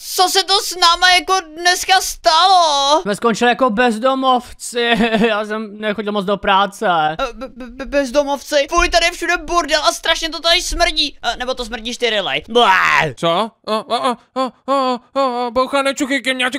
co se to s náma jako dneska stalo? Jsme skončili jako bezdomovci, já jsem nechodil moc do práce. Be eh, be bezdomovci? Fuj, tady je všude burdel a strašně to tady smrdí. Eh, nebo to smrdíš ty relay. Co? Eh, bouchá nečuchy ti mňa,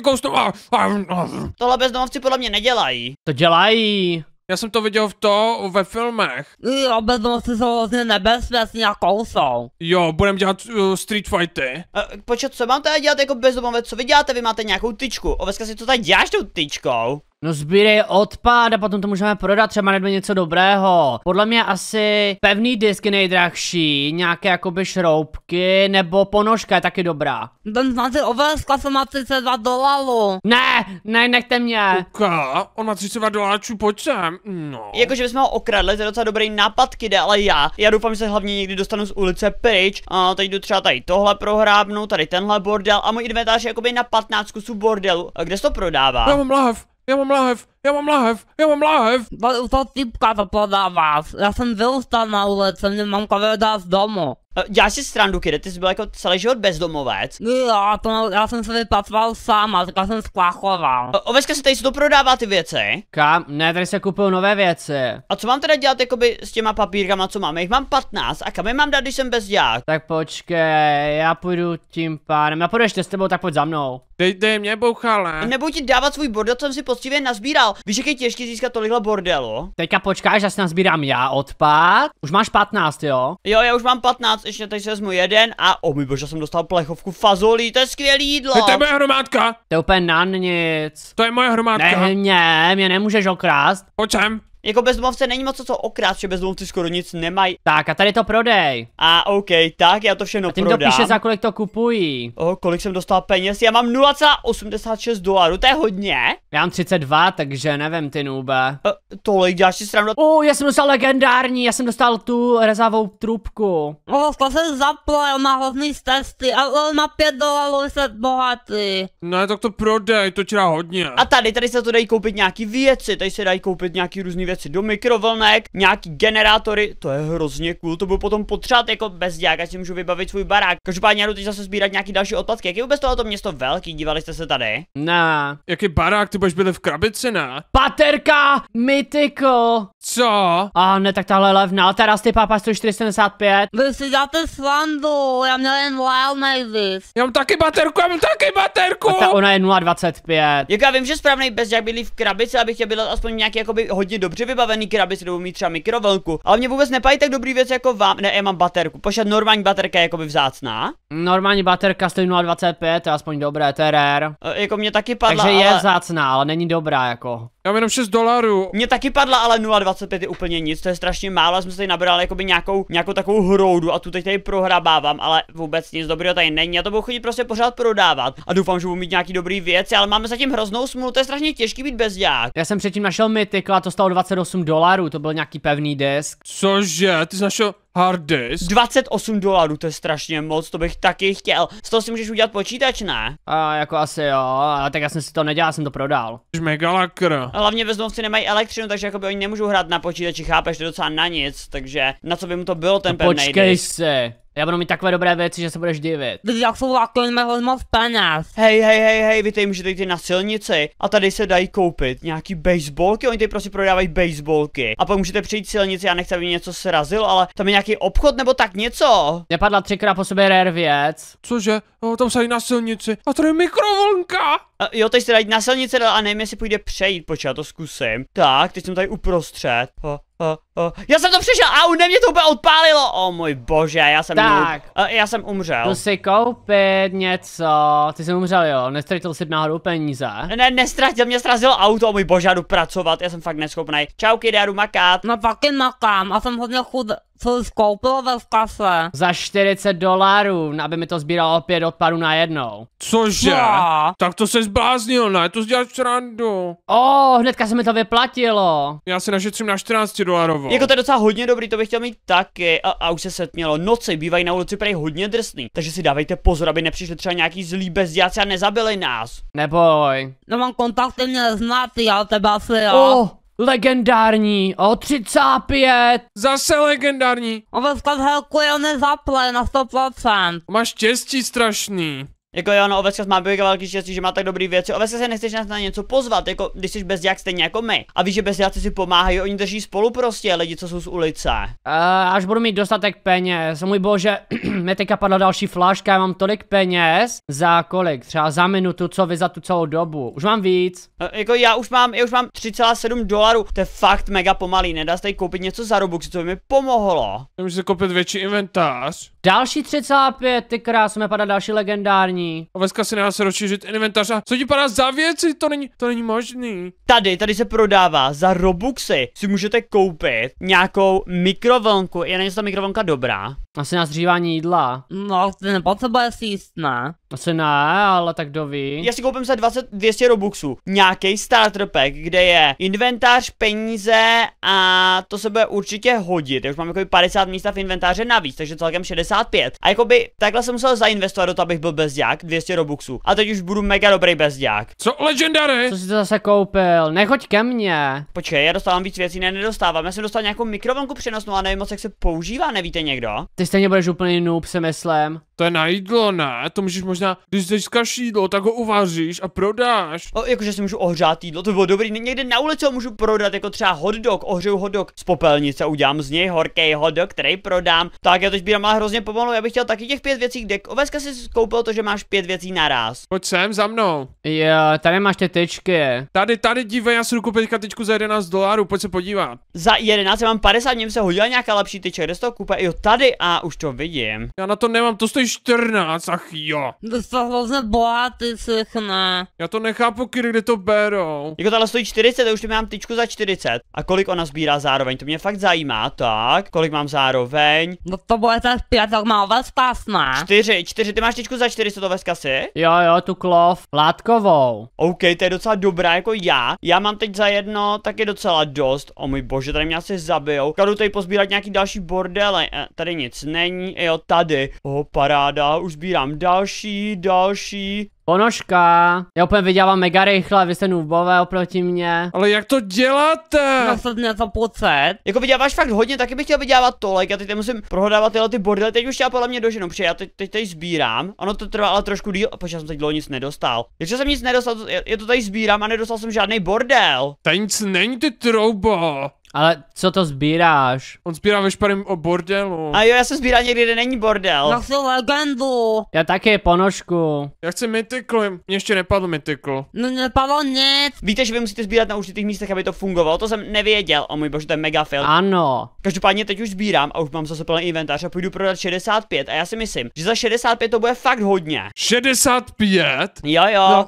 Tohle bezdomovci podle mě nedělají. To dělají. Já jsem to viděl v to ve filmech. Jo, bezdomovci jsou hrozně nebezpečný a kousou. Jo, budem dělat uh, street fighty. Eh, Počet, co mám teda dělat jako bezdomovec? Co vy děláte? Vy máte nějakou tyčku. Oveska si to tady děláš tou tyčkou? No sbírej odpad a potom to můžeme prodat, třeba nebo něco dobrého. Podle mě asi pevný disk je nejdrahší, nějaké jakoby šroubky, nebo ponožka je taky dobrá. Ten znáte ovázka se má 32 dolarů. Ne, ne, nechte mě. Kuka, on má 32 doláčů, pojď sem. No. Jakože bychom ho okradli, to je docela dobrý nápad, kde, ale já. Já doufám, že se hlavně někdy dostanu z ulice pryč. A teď jdu třeba tady tohle prohrábnu, tady tenhle bordel a můj inventář je jakoby na 15 kusů bordelu. A kde se to prodává? Já mám lahav já mám lahev, já mám lahev, já mám lahev. To, to typka to podává. Já jsem vyrůstal na ulici, mě mamka vydá z domu. Já eh, si strandu, kde, ty jsi byl jako celý život bezdomovec. No jo, to, já jsem se vypatval a takhle jsem spláchoval. Eh, Oveska se tady si to prodává ty věci. Kam? Ne, tady se kupují nové věci. A co mám teda dělat jakoby s těma papírkama, co mám? Jich mám 15 a kam je mám dát, když jsem bez dělat? Tak počkej, já půjdu tím pádem, já půjdu ještě s tebou, tak pojď za mnou. Dej, dej mě bouchale. Nebo ti dávat svůj bordel, co jsem si poctivě nazbíral. Víš, jak je těžké získat tolikhle bordelu? Teďka počkáš, já si nazbírám já odpad. Už máš 15, jo? Jo, já už mám 15, skutečně tady se vezmu jeden a o můj bože, jsem dostal plechovku fazolí, to je skvělý jídlo. Hej, to je moje hromádka. To je úplně na nic. To je moje hromádka. Ne, mě, mě nemůžeš okrást. Počem, jako bezdomovce není moc co okrát, že bezdomovci skoro nic nemají. Tak a tady to prodej. A OK, tak já to všechno a tím prodám. to píše za kolik to kupují. O, kolik jsem dostal peněz, já mám 0,86 dolarů, to je hodně. Já mám 32, takže nevím ty nube. E, tolik děláš si srandu. O, já jsem dostal legendární, já jsem dostal tu rezavou trubku. O, to se zaplal má hodný testy a on má 5 dolarů se bohatý. Ne, no, tak to prodej, to ti hodně. A tady, tady se to dají koupit nějaký věci, tady se dají koupit nějaký různý věci do mikrovlnek, nějaký generátory, to je hrozně cool, to bylo potom potřebovat jako bezděk, ať si můžu vybavit svůj barák. Každopádně já jdu teď zase sbírat nějaký další odpadky. Jak je vůbec tohleto město velký, dívali jste se tady? Na. Jaký barák, ty budeš byli v krabici, ne? Paterka! mytiko. Co? A ne, tak tahle levná, teraz ty papa 175. Vy si dáte slandu, já měl jen Wild Mavis. Já mám taky baterku, já mám taky baterku! A ta ona je 0,25. Jak já vím, že správný bezděk byli v krabici, abych chtěl byl aspoň nějaký jakoby hodně dobře dobře vybavený krabici nebo mít třeba mikrovlnku. Ale mě vůbec nepají tak dobrý věc jako vám. Ne, já mám baterku. Pošat normální baterka je by vzácná. Normální baterka stojí 0,25, to je aspoň dobré, to je rare. E, jako mě taky padla, Takže ale... je vzácná, ale není dobrá jako. Já mám jenom 6 dolarů. Mně taky padla ale 0,25 je úplně nic, to je strašně málo, já jsem se tady nabral jakoby nějakou, nějakou takovou hroudu a tu teď tady prohrabávám, ale vůbec nic dobrého tady není. Já to budu chodit prostě pořád prodávat a doufám, že budu mít nějaký dobrý věci, ale máme zatím hroznou smůlu, to je strašně těžký být bez dělák. Já jsem předtím našel mytik a to stalo 28 dolarů, to byl nějaký pevný desk. Cože, ty jsi našel, hard disk. 28 dolarů, to je strašně moc, to bych taky chtěl. Z toho si můžeš udělat počítač, ne? A jako asi jo, ale tak já jsem si to nedělal, jsem to prodal. Megalakr. mega lakr. A hlavně vezmovci nemají elektřinu, takže jako by oni nemůžou hrát na počítači, chápeš, to je docela na nic, takže na co by mu to bylo ten no, pevný Počkej se. Já budu mít takové dobré věci, že se budeš divit. jak jsou takhle moc peněz. Hej, hej, hej, hej, vy tady můžete jít na silnici a tady se dají koupit nějaký baseballky, oni tady prostě prodávají baseballky. A pak můžete přijít silnici, já nechci, aby něco srazil, ale tam je nějaký obchod nebo tak něco. Nepadla třikrát po sobě rare věc. Cože? No, tam se na silnici. A tady je mikrovlnka. A jo, teď se dají na silnici a nevím, jestli půjde přejít, počkej, to zkusím. Tak, teď jsem tady uprostřed. O, uh, uh. Já jsem to přišel, au, ne, mě to úplně odpálilo, o oh, můj bože, já jsem Tak. Uh, já jsem umřel. Jdu si koupit něco, ty jsi umřel jo, nestratil jsi náhodou peníze. Ne, nestratil, mě ztrazilo auto, oh, můj bože, já jdu pracovat, já jsem fakt neschopný. Čauky, já jdu makat. No fucking makám, a jsem hodně chudý. Co jsi koupil ve kafe? Za 40 dolarů, aby mi to sbíralo odpadu na jednou. Cože? Já? No. Tak to se zbláznil, ne? To v srandu. Oh, hnedka se mi to vyplatilo. Já si našetřím na 14 dolarovou. Jako to je docela hodně dobrý, to bych chtěl mít taky. A, a už se setmělo. Noci bývají na ulici prej hodně drsný. Takže si dávejte pozor, aby nepřišli třeba nějaký zlí bezděláci a nezabili nás. Neboj. No mám kontakty mě znáty, já teba si jo. Oh legendární. O 35. Zase legendární. A bez helku je nezaple na 100%. Máš štěstí strašný. Jako jo, no Oveska má bývá velký štěstí, že má tak dobrý věci. Oveska se nechceš na něco pozvat, jako když jsi jak stejně jako my. A víš, že jak si pomáhají, oni drží spolu prostě, lidi, co jsou z ulice. Uh, až budu mít dostatek peněz, můj bože, mě teďka padla další flaška. já mám tolik peněz, za kolik, třeba za minutu, co vy za tu celou dobu, už mám víc. Uh, jako já už mám, já už mám 3,7 dolarů, to je fakt mega pomalý, nedá se tady koupit něco za Robux, co by mi pomohlo. Já si koupit větší inventář. Další 35, ty krásme, padá další legendární. Oveska si nedá se rozšířit inventář a co ti padá za věci? To není, to není možný. Tady, tady se prodává za Robuxy. Si můžete koupit nějakou mikrovlnku. Je není ta mikrovlnka dobrá? Asi na zřívání jídla. No, ty nepotřebuje si jíst, ne? Asi ne, ale tak kdo ví. Já si koupím za 20, 200 Robuxů. Nějaký starter pack, kde je inventář, peníze a to se bude určitě hodit. Já už mám jako 50 místa v inventáře navíc, takže celkem 60 165. A jakoby takhle jsem musel zainvestovat do toho, abych byl bezďák, 200 robuxů. A teď už budu mega dobrý bezďák. Co legendary? Co jsi to zase koupil? Nechoď ke mně. Počkej, já dostávám víc věcí, ne, nedostávám. Já jsem dostal nějakou mikrovlnku přenosnou a nevím moc, jak se používá, nevíte někdo? Ty stejně budeš úplně noob, se myslím. To je na jídlo, ne? To můžeš možná, když získáš jídlo, tak ho uvaříš a prodáš. O, jakože si můžu ohřát jídlo, to bylo dobrý. Někde na ulici ho můžu prodat, jako třeba hodok, ohřeju hodok z popelnice, udělám z něj horký hodok, který prodám. Tak já to sbírám ale hrozně pomalu, já bych chtěl taky těch pět věcí, kde Oveska si koupil to, že máš pět věcí naraz. Pojď sem za mnou. Jo, tady máš ty tečky. Tady, tady dívej, já si jdu koupit tečku za 11 dolarů, pojď se podívat. Za 11 já mám 50, něm se hodila nějaká lepší tyče, kde to koupil? Jo, tady a už to vidím. Já na to nemám, to stojí 14, ach jo. To jsou hrozně bohatý všechna. Já to nechápu, kde to berou. Jako tohle stojí 40, a už tu mám tyčku za 40. A kolik ona sbírá zároveň, to mě fakt zajímá, tak? Kolik mám zároveň? No to bude ten zpět, tak má vás pásná. 4, 4, ty máš tyčku za 40 to ve kasy? Jo, jo, tu klov, látkovou. OK, to je docela dobrá jako já. Já mám teď za jedno taky docela dost. O můj bože, tady mě asi zabijou. Kadu tady pozbírat nějaký další bordele. E, tady nic není, jo, tady. O, oh, para paráda, už sbírám další, další. Ponožka, já úplně vydělávám mega rychle, vy jste nubové oproti mě. Ale jak to děláte? No jsem to pocet. Jako vyděláváš fakt hodně, taky bych chtěl vydělávat tolik, já teď musím prohodávat tyhle ty bordely, teď už já podle mě doženu, protože já teď, teď teď sbírám, ono to trvá ale trošku díl, protože jsem teď dlouho nic nedostal. Ještě jsem nic nedostal, je, to tady sbírám a nedostal jsem žádný bordel. Ta nic není ty troubo. Ale co to sbíráš? On sbírá veškerým o bordelu. A jo, já jsem sbíral někdy, kde není bordel. Já chci legendu. Já také ponožku. Já chci mytykl, mě ještě nepadl mytykl. No nepadlo nic. Víte, že vy musíte sbírat na určitých místech, aby to fungovalo, to jsem nevěděl. O můj bože, to je mega fail. Ano. Každopádně teď už sbírám a už mám zase plný inventář a půjdu prodat 65 a já si myslím, že za 65 to bude fakt hodně. 65? Jo jo. No,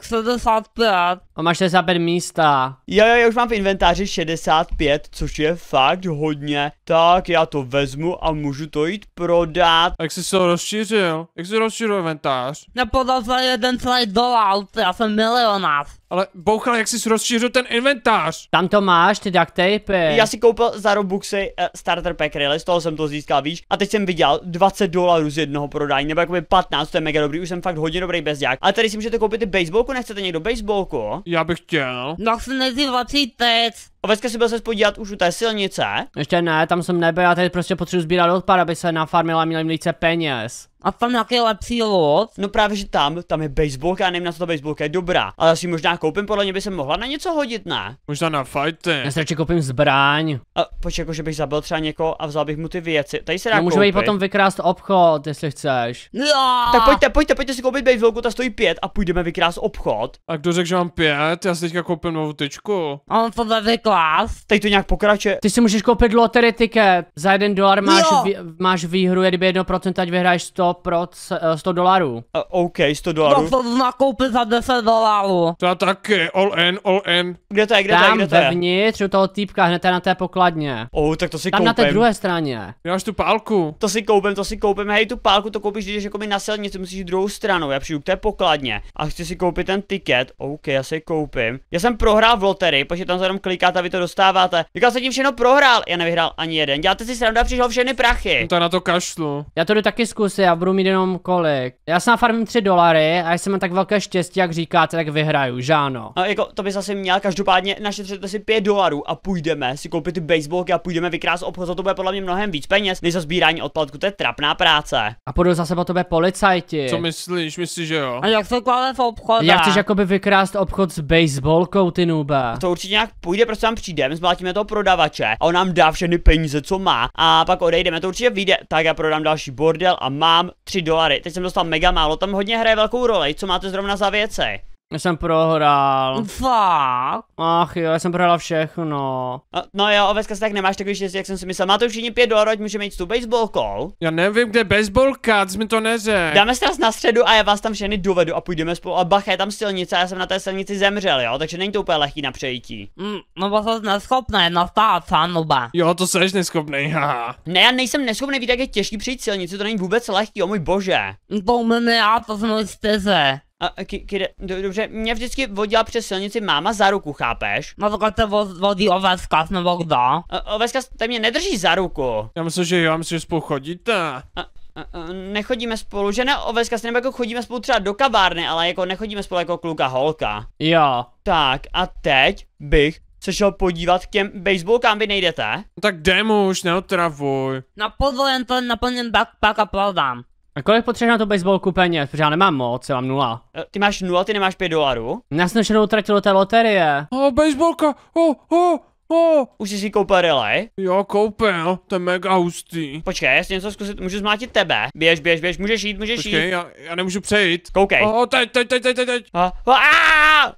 65. A máš 65 místa. Jo jo, já už mám v inventáři 65, což což je fakt hodně, tak já to vezmu a můžu to jít prodat. Jak jsi se rozšířil? Jak jsi rozšířil inventář? Nepodal jsem jeden celý dolar, já jsem milionář. Ale bouchal, jak jsi rozšířil ten inventář. Tam to máš, ty duct tape. Eh. Já si koupil za Robuxy uh, starter pack really, z toho jsem to získal, víš. A teď jsem vydělal 20 dolarů z jednoho prodání, nebo jakoby 15, to je mega dobrý, už jsem fakt hodně dobrý jak. Ale tady si můžete koupit ty baseballku, nechcete někdo baseballku? Já bych chtěl. No se nezývací tec. A Veska si byl se podívat už u té silnice? Ještě ne, tam jsem nebyl, já tady prostě potřebuji sbírat odpad, aby se na farmě měli více peněz. A tam nějaký lepší lot? No právě, že tam, tam je baseballka, já nevím na co ta baseballka je dobrá. Ale asi možná koupím, podle mě by se mohla na něco hodit, ne? Možná na fighty. Já si radši koupím zbraň. A počkej, jako že bych zabil třeba někoho a vzal bych mu ty věci. Tady se dá no, můžeme jí potom vykrást obchod, jestli chceš. No. Tak pojďte, pojďte, pojďte si koupit baseballku, ta stojí pět a půjdeme vykrást obchod. A kdo řekl, že mám pět? Já si teďka koupím novou tyčku. A on to vyklást. Teď to nějak pokračuje. Ty si můžeš koupit lottery ticket. Za jeden dolar máš, vý, máš výhru, je kdyby 1%, ať vyhraješ 100 pro 100 eh, dolarů. Uh, OK, 100 dolarů. No, to jsem nakoupil za 10 dolarů. To já taky, all in, all in. Kde to je, kde to je, kde to je? vevnitř, u toho týpka, hned na té pokladně. Oh, tak to si Tam koupím. na té druhé straně. Já tu pálku. To si koupím, to si koupím, hej, tu pálku to koupíš, když jako mi na silnici, musíš druhou stranu. já přijdu k té pokladně a chci si koupit ten tiket, OK, já si koupím. Já jsem prohrál v lotery, protože tam jenom klikáte a vy to dostáváte. Říkal jsem tím všechno prohrál, já nevyhrál ani jeden. Děláte si srandu a přišel všechny prachy. No, to na to kašlu. Já to jdu taky zkusit, já budu mít jenom kolik. Já jsem farmím 3 dolary a jestli mám tak velké štěstí, jak říkáte, tak vyhraju, žáno. No, jako to by zase měl každopádně našetřete si 5 dolarů a půjdeme si koupit ty baseballky a půjdeme vykrás obchod, za to bude podle mě mnohem víc peněz, než za sbírání odpadku, to je trapná práce. A půjdu za sebe tobe policajti. Co myslíš, myslíš, že jo? A jak to kladem v obchodě? Jak chceš jakoby vykrást obchod s baseballkou, ty nuba? To určitě nějak půjde, prostě tam přijdeme, zmlátíme toho prodavače a on nám dá všechny peníze, co má a pak odejdeme, to určitě vyjde. Tak já prodám další bordel a mám 3 dolary. Teď jsem dostal mega málo, tam hodně hraje velkou roli, co máte zrovna za věce. Já jsem prohrál. Fuck. Ach jo, já jsem prohrál všechno. No, no jo, oveska se tak nemáš takový štěstí, jak jsem si myslel. Má to všichni pět dolarů, můžeme jít s tu baseballkou. Já nevím, kde baseballka, jsi mi to neřekl. Dáme se na středu a já vás tam všechny dovedu a půjdeme spolu. A bach, je tam silnice a já jsem na té silnici zemřel, jo, takže není to úplně lehký na přejítí. Mm, no bo jsi neschopný, nastát fanuba. Jo, to jsi neschopný, haha. Ne, já nejsem neschopný, víte, jak je těžký přejít silnici, to není vůbec lehký, o můj bože. To umím já, to jsem a, kde, dobře, mě vždycky vodila přes silnici máma za ruku, chápeš? No tak to vodí oveska, nebo kdo? oveska, tam mě nedrží za ruku. Já myslím, že já myslím, že spolu chodíte. nechodíme spolu, že ne oveska, nebo jako chodíme spolu třeba do kavárny, ale jako nechodíme spolu jako kluka holka. Jo. Tak a teď bych se šel podívat k těm baseballkám, vy nejdete? Tak jdem už, neotravuj. Na no, podvojen to naplněn backpack a plavám. A kolik potřebuješ na to baseballku peněz? Protože já nemám moc, já mám nula. E, ty máš nula, ty nemáš pět dolarů? Já jsem všechno utratil do té loterie. A baseballka, oh, oh, oh. Už jsi si koupil relay? Jo, koupil, no, to je mega hustý. Počkej, jestli něco zkusit, můžu zmlátit tebe. Běž, běž, běž, můžeš jít, můžeš Počkej, jít. já, já nemůžu přejít. Koukej. Oh, teď, teď, teď, teď, teď, teď. A,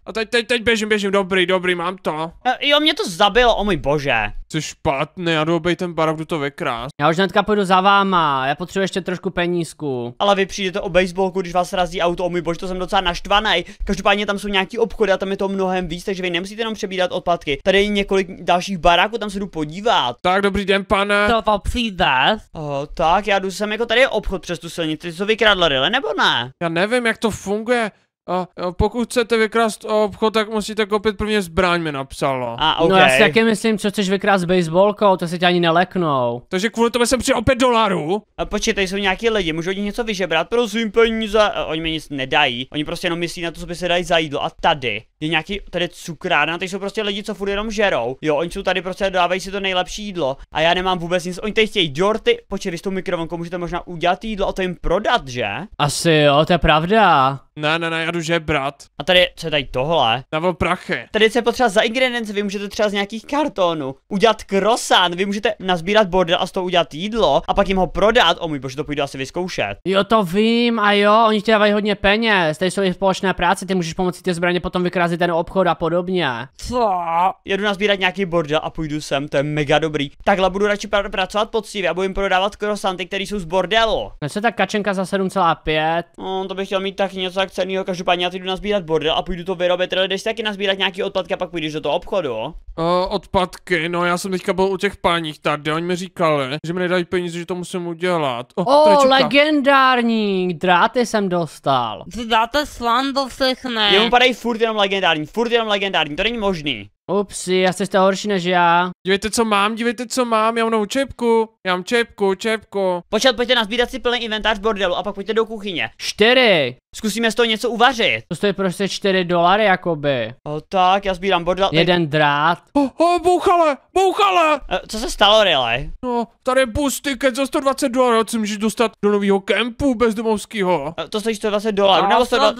a teď, teď, teď běžím, běžím, dobrý, dobrý, mám to. A, e, jo, mě to zabilo, o můj bože jsi špatný, já jdu obejít ten bar, jdu to vykrás. Já už hnedka půjdu za váma, já potřebuji ještě trošku penízku. Ale vy přijdete o baseballku, když vás razí auto, o můj bož, to jsem docela naštvaný. Každopádně tam jsou nějaký obchody a tam je to mnohem víc, takže vy nemusíte jenom přebírat odpadky. Tady je několik dalších baráků, tam se jdu podívat. Tak, dobrý den, pane. To vám přijde. O, tak, já jdu sem, jako tady je obchod přes tu silnici, co vykradl nebo ne? Já nevím, jak to funguje. A pokud chcete vykrást obchod, tak musíte koupit prvně zbraň, mi napsalo. No. A, okay. No já si taky myslím, co chceš vykrást baseballkou, to se tě ani neleknou. Takže kvůli tomu jsem přijel opět dolarů. A počkej, jsou nějaký lidi, můžu od nich něco vyžebrat, prosím peníze. A oni mi nic nedají, oni prostě jenom myslí na to, co by se dají za jídlo a tady je nějaký tady cukrárna, teď jsou prostě lidi, co furt jenom žerou. Jo, oni jsou tady prostě dávají si to nejlepší jídlo a já nemám vůbec nic. Oni tady chtějí dorty, počkej, s tou mikrovonkou můžete možná udělat jídlo a to jim prodat, že? Asi jo, to je pravda. Ne, ne, ne, já jdu žebrat. A tady, co je tady tohle? Na prachy. Tady se potřeba za ingredience, vy můžete třeba z nějakých kartonů udělat krosan, vy můžete nazbírat bordel a z toho udělat jídlo a pak jim ho prodat. O můj bože, to půjdu asi vyzkoušet. Jo, to vím, a jo, oni ti dávají hodně peněz, tady jsou i společné práce, ty můžeš pomocí ty zbraně potom vykrázet zkazit ten obchod a podobně. Co? Jedu nazbírat nějaký bordel a půjdu sem, to je mega dobrý. Takhle budu radši pr pracovat poctivě a budu jim prodávat krosanty, které jsou z bordelu. Ne no se ta kačenka za 7,5? No, to bych chtěl mít tak něco tak cenného, každopádně já ty jdu nazbírat bordel a půjdu to vyrobit, ale jdeš taky nazbírat nějaký odpadky a pak půjdeš do toho obchodu. Uh, odpadky, no já jsem teďka byl u těch páních tady, oni mi říkali, že mi nedají peníze, že to musím udělat. oh, oh legendární, dráty jsem dostal. Zdáte slan do všechny. Jemu padají furt jenom legendární legendární, furt jenom legendární, to není možný. Upsi, já jste horší než já. Dívejte, co mám, dívejte, co mám, já mám novou čepku. Já mám čepku, čepku. Počkat, pojďte nazbírat si plný inventář bordelu a pak pojďte do kuchyně. Čtyři. Zkusíme z toho něco uvařit. To stojí prostě 4 dolary, jakoby. O tak, já sbírám bordel. Jeden drát. O, oh, bouchale, bouchale. E, co se stalo, Riley? No, tady je bus ticket za 120 dolarů, co můžeš dostat do nového kempu bezdomovského. E, eh, to stojí 120 dolarů, nebo 120?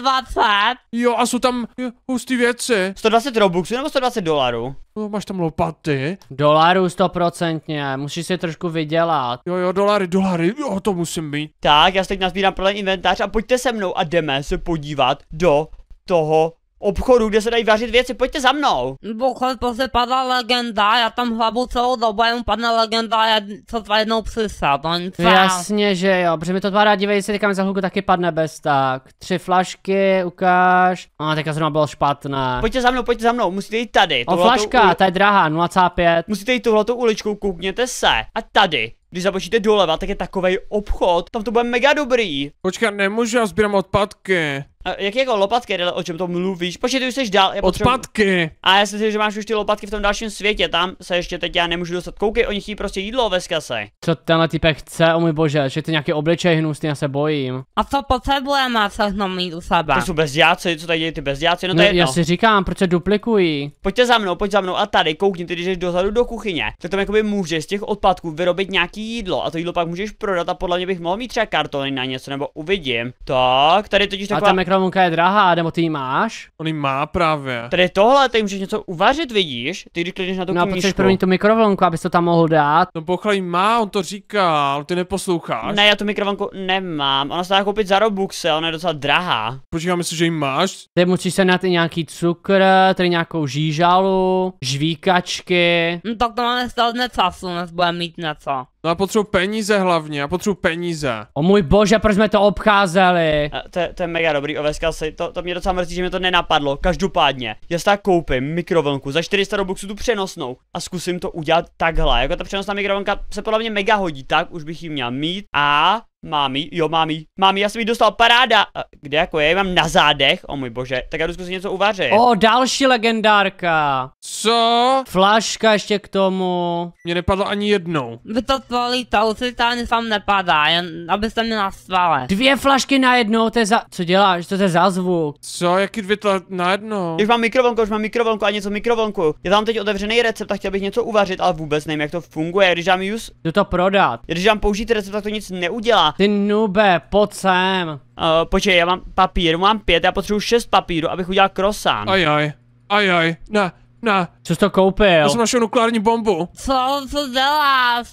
Jo, a jsou tam eh, hustý věci. 120 robuxů nebo 120 dolarů? dolarů. No, máš tam lopaty. Dolarů stoprocentně, musíš si trošku vydělat. Jo, jo, dolary, dolary, jo, to musím být. Tak, já si teď nazbírám pro inventář a pojďte se mnou a jdeme se podívat do toho obchodu, kde se dají vařit věci, pojďte za mnou. to prostě se padla legenda, já tam hlavu celou dobu, jenom padne legenda já co tvá jednou přisad, Jasně, že jo, protože mi to tvárá, dívej se, teďka mi za hluku taky padne bez tak. Tři flašky, ukáž. A teďka zrovna bylo špatné. Pojďte za mnou, pojďte za mnou, musíte jít tady. O flaška, u... ta je drahá, 0,5. Musíte jít tuhle uličkou, koukněte se. A tady, když započíte doleva, tak je takový obchod, tam to bude mega dobrý. Počkej, nemůžu, já sbírám odpadky. A Jak jako lopatky, Rele, o čem to mluvíš? Počkej, ty už jsi dál. Já potřebuji... Odpadky! A já si myslím, že máš už ty lopatky v tom dalším světě, tam se ještě teď já nemůžu dostat. Koukej, oni chtějí prostě jídlo ve skase. Co tenhle typek chce, o můj bože, že ty nějaké obličej hnusný, já se bojím. A co potřebujeme všechno mít u sebe? To jsou bezdějáci, co tady dějí ty bezdějáci, no, to no, je jedno. Já si říkám, proč se duplikují. Pojďte za mnou, pojď za mnou a tady, koukni, ty když jdeš dozadu do kuchyně, tak tam jakoby můžeš z těch odpadků vyrobit nějaký jídlo a to jídlo pak můžeš prodat a podle mě bych mohl mít třeba kartony na něco nebo uvidím. Tak, tady totiž taková mikrovlnka je drahá, nebo ty ji máš? On ji má právě. Tady tohle, ty můžeš něco uvařit, vidíš? Ty když klidneš na tu no, knížku. No potřebuješ první tu mikrovlnku, abys to tam mohl dát. No pochlej má, on to říká, ty neposloucháš. Ne, já tu mikrovlnku nemám, ona se dá koupit za Robuxe, ona je docela drahá. Počítáme myslím, že ji máš? Ty musíš se na ty nějaký cukr, tady nějakou žížalu, žvíkačky. No tak to nestalo času, nás bude mít něco. No a potřebuji peníze hlavně, já potřebuji peníze. O můj bože, proč jsme to obcházeli? A to, je, to je mega dobrý oveska, to, to mě docela mrzí, že mi to nenapadlo. Každopádně, já si tak koupím mikrovlnku za 400 robuxů tu přenosnou a zkusím to udělat takhle. Jako ta přenosná mikrovlnka se podle mě mega hodí, tak už bych ji měl mít a Mámi, jo, mámi, mámi, já jsem jí dostal paráda. Kde jako je? Já mám na zádech. O můj bože, tak já jdu zkusit něco uvařit. O, další legendárka. Co? Flaška ještě k tomu. Mě nepadlo ani jednou. Vy to tolíte, uslyšitelně sám nepadá, jen abyste mě nastvali. Dvě flašky na jednou, to je za... Co děláš? to je za zvuk? Co, jaký dvě to na jednou? Už mám mikrovlnku, už mám mikrovlnku a něco mikrovlnku. Já tam teď otevřený recept a chtěl bych něco uvařit, ale vůbec nevím, jak to funguje. Když dám use... Jdu to prodat. Když dám použít recept, tak to nic neudělá. Ty nube, pojď sem. Uh, počkej, já mám papír, mám pět, já potřebuji šest papíru, abych udělal krosán. Ajaj, ajaj, ne, ne. Co jsi to koupil? Já jsem našel nukleární bombu. Co, co děláš?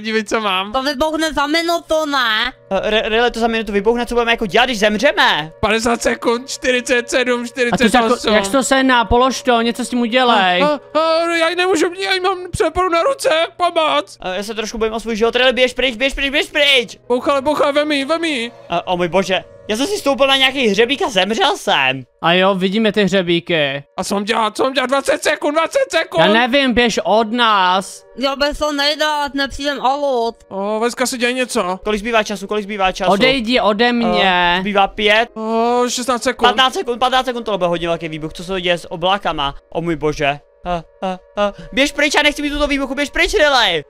Dívej, co mám. To vybouhne za minutu, ne? Eh, Rele, to za minutu vybouhne, co budeme jako dělat, když zemřeme? 50 sekund, 47, 48. jako, jak to se na, polož to, něco s tím udělej. A, a, a, já ji nemůžu, já ji mám přeporu na ruce, pomoc. A eh, já se trošku bojím o svůj život, Rele, běž pryč, běž pryč, běž pryč. Bouchale, bouchale, vemi, vemi. A, eh, o můj bože, já jsem si stoupil na nějaký hřebík a zemřel jsem. A jo, vidíme ty hřebíky. A co mám dělat, co mám dělat, 20 sekund, 20 sekund! Já nevím, běž od nás. Já bych to nedat, nepřijdem alot. O, dneska se děje něco. Kolik zbývá času, kolik zbývá času? Odejdi ode eh, mě. O, zbývá pět. O, 16 sekund. 15 sekund, 15 sekund, to bylo hodně velký výbuch, co se děje s oblákama? O můj bože. Uh, uh, uh. Běž pryč, já nechci mít tuto výbuchu, běž pryč,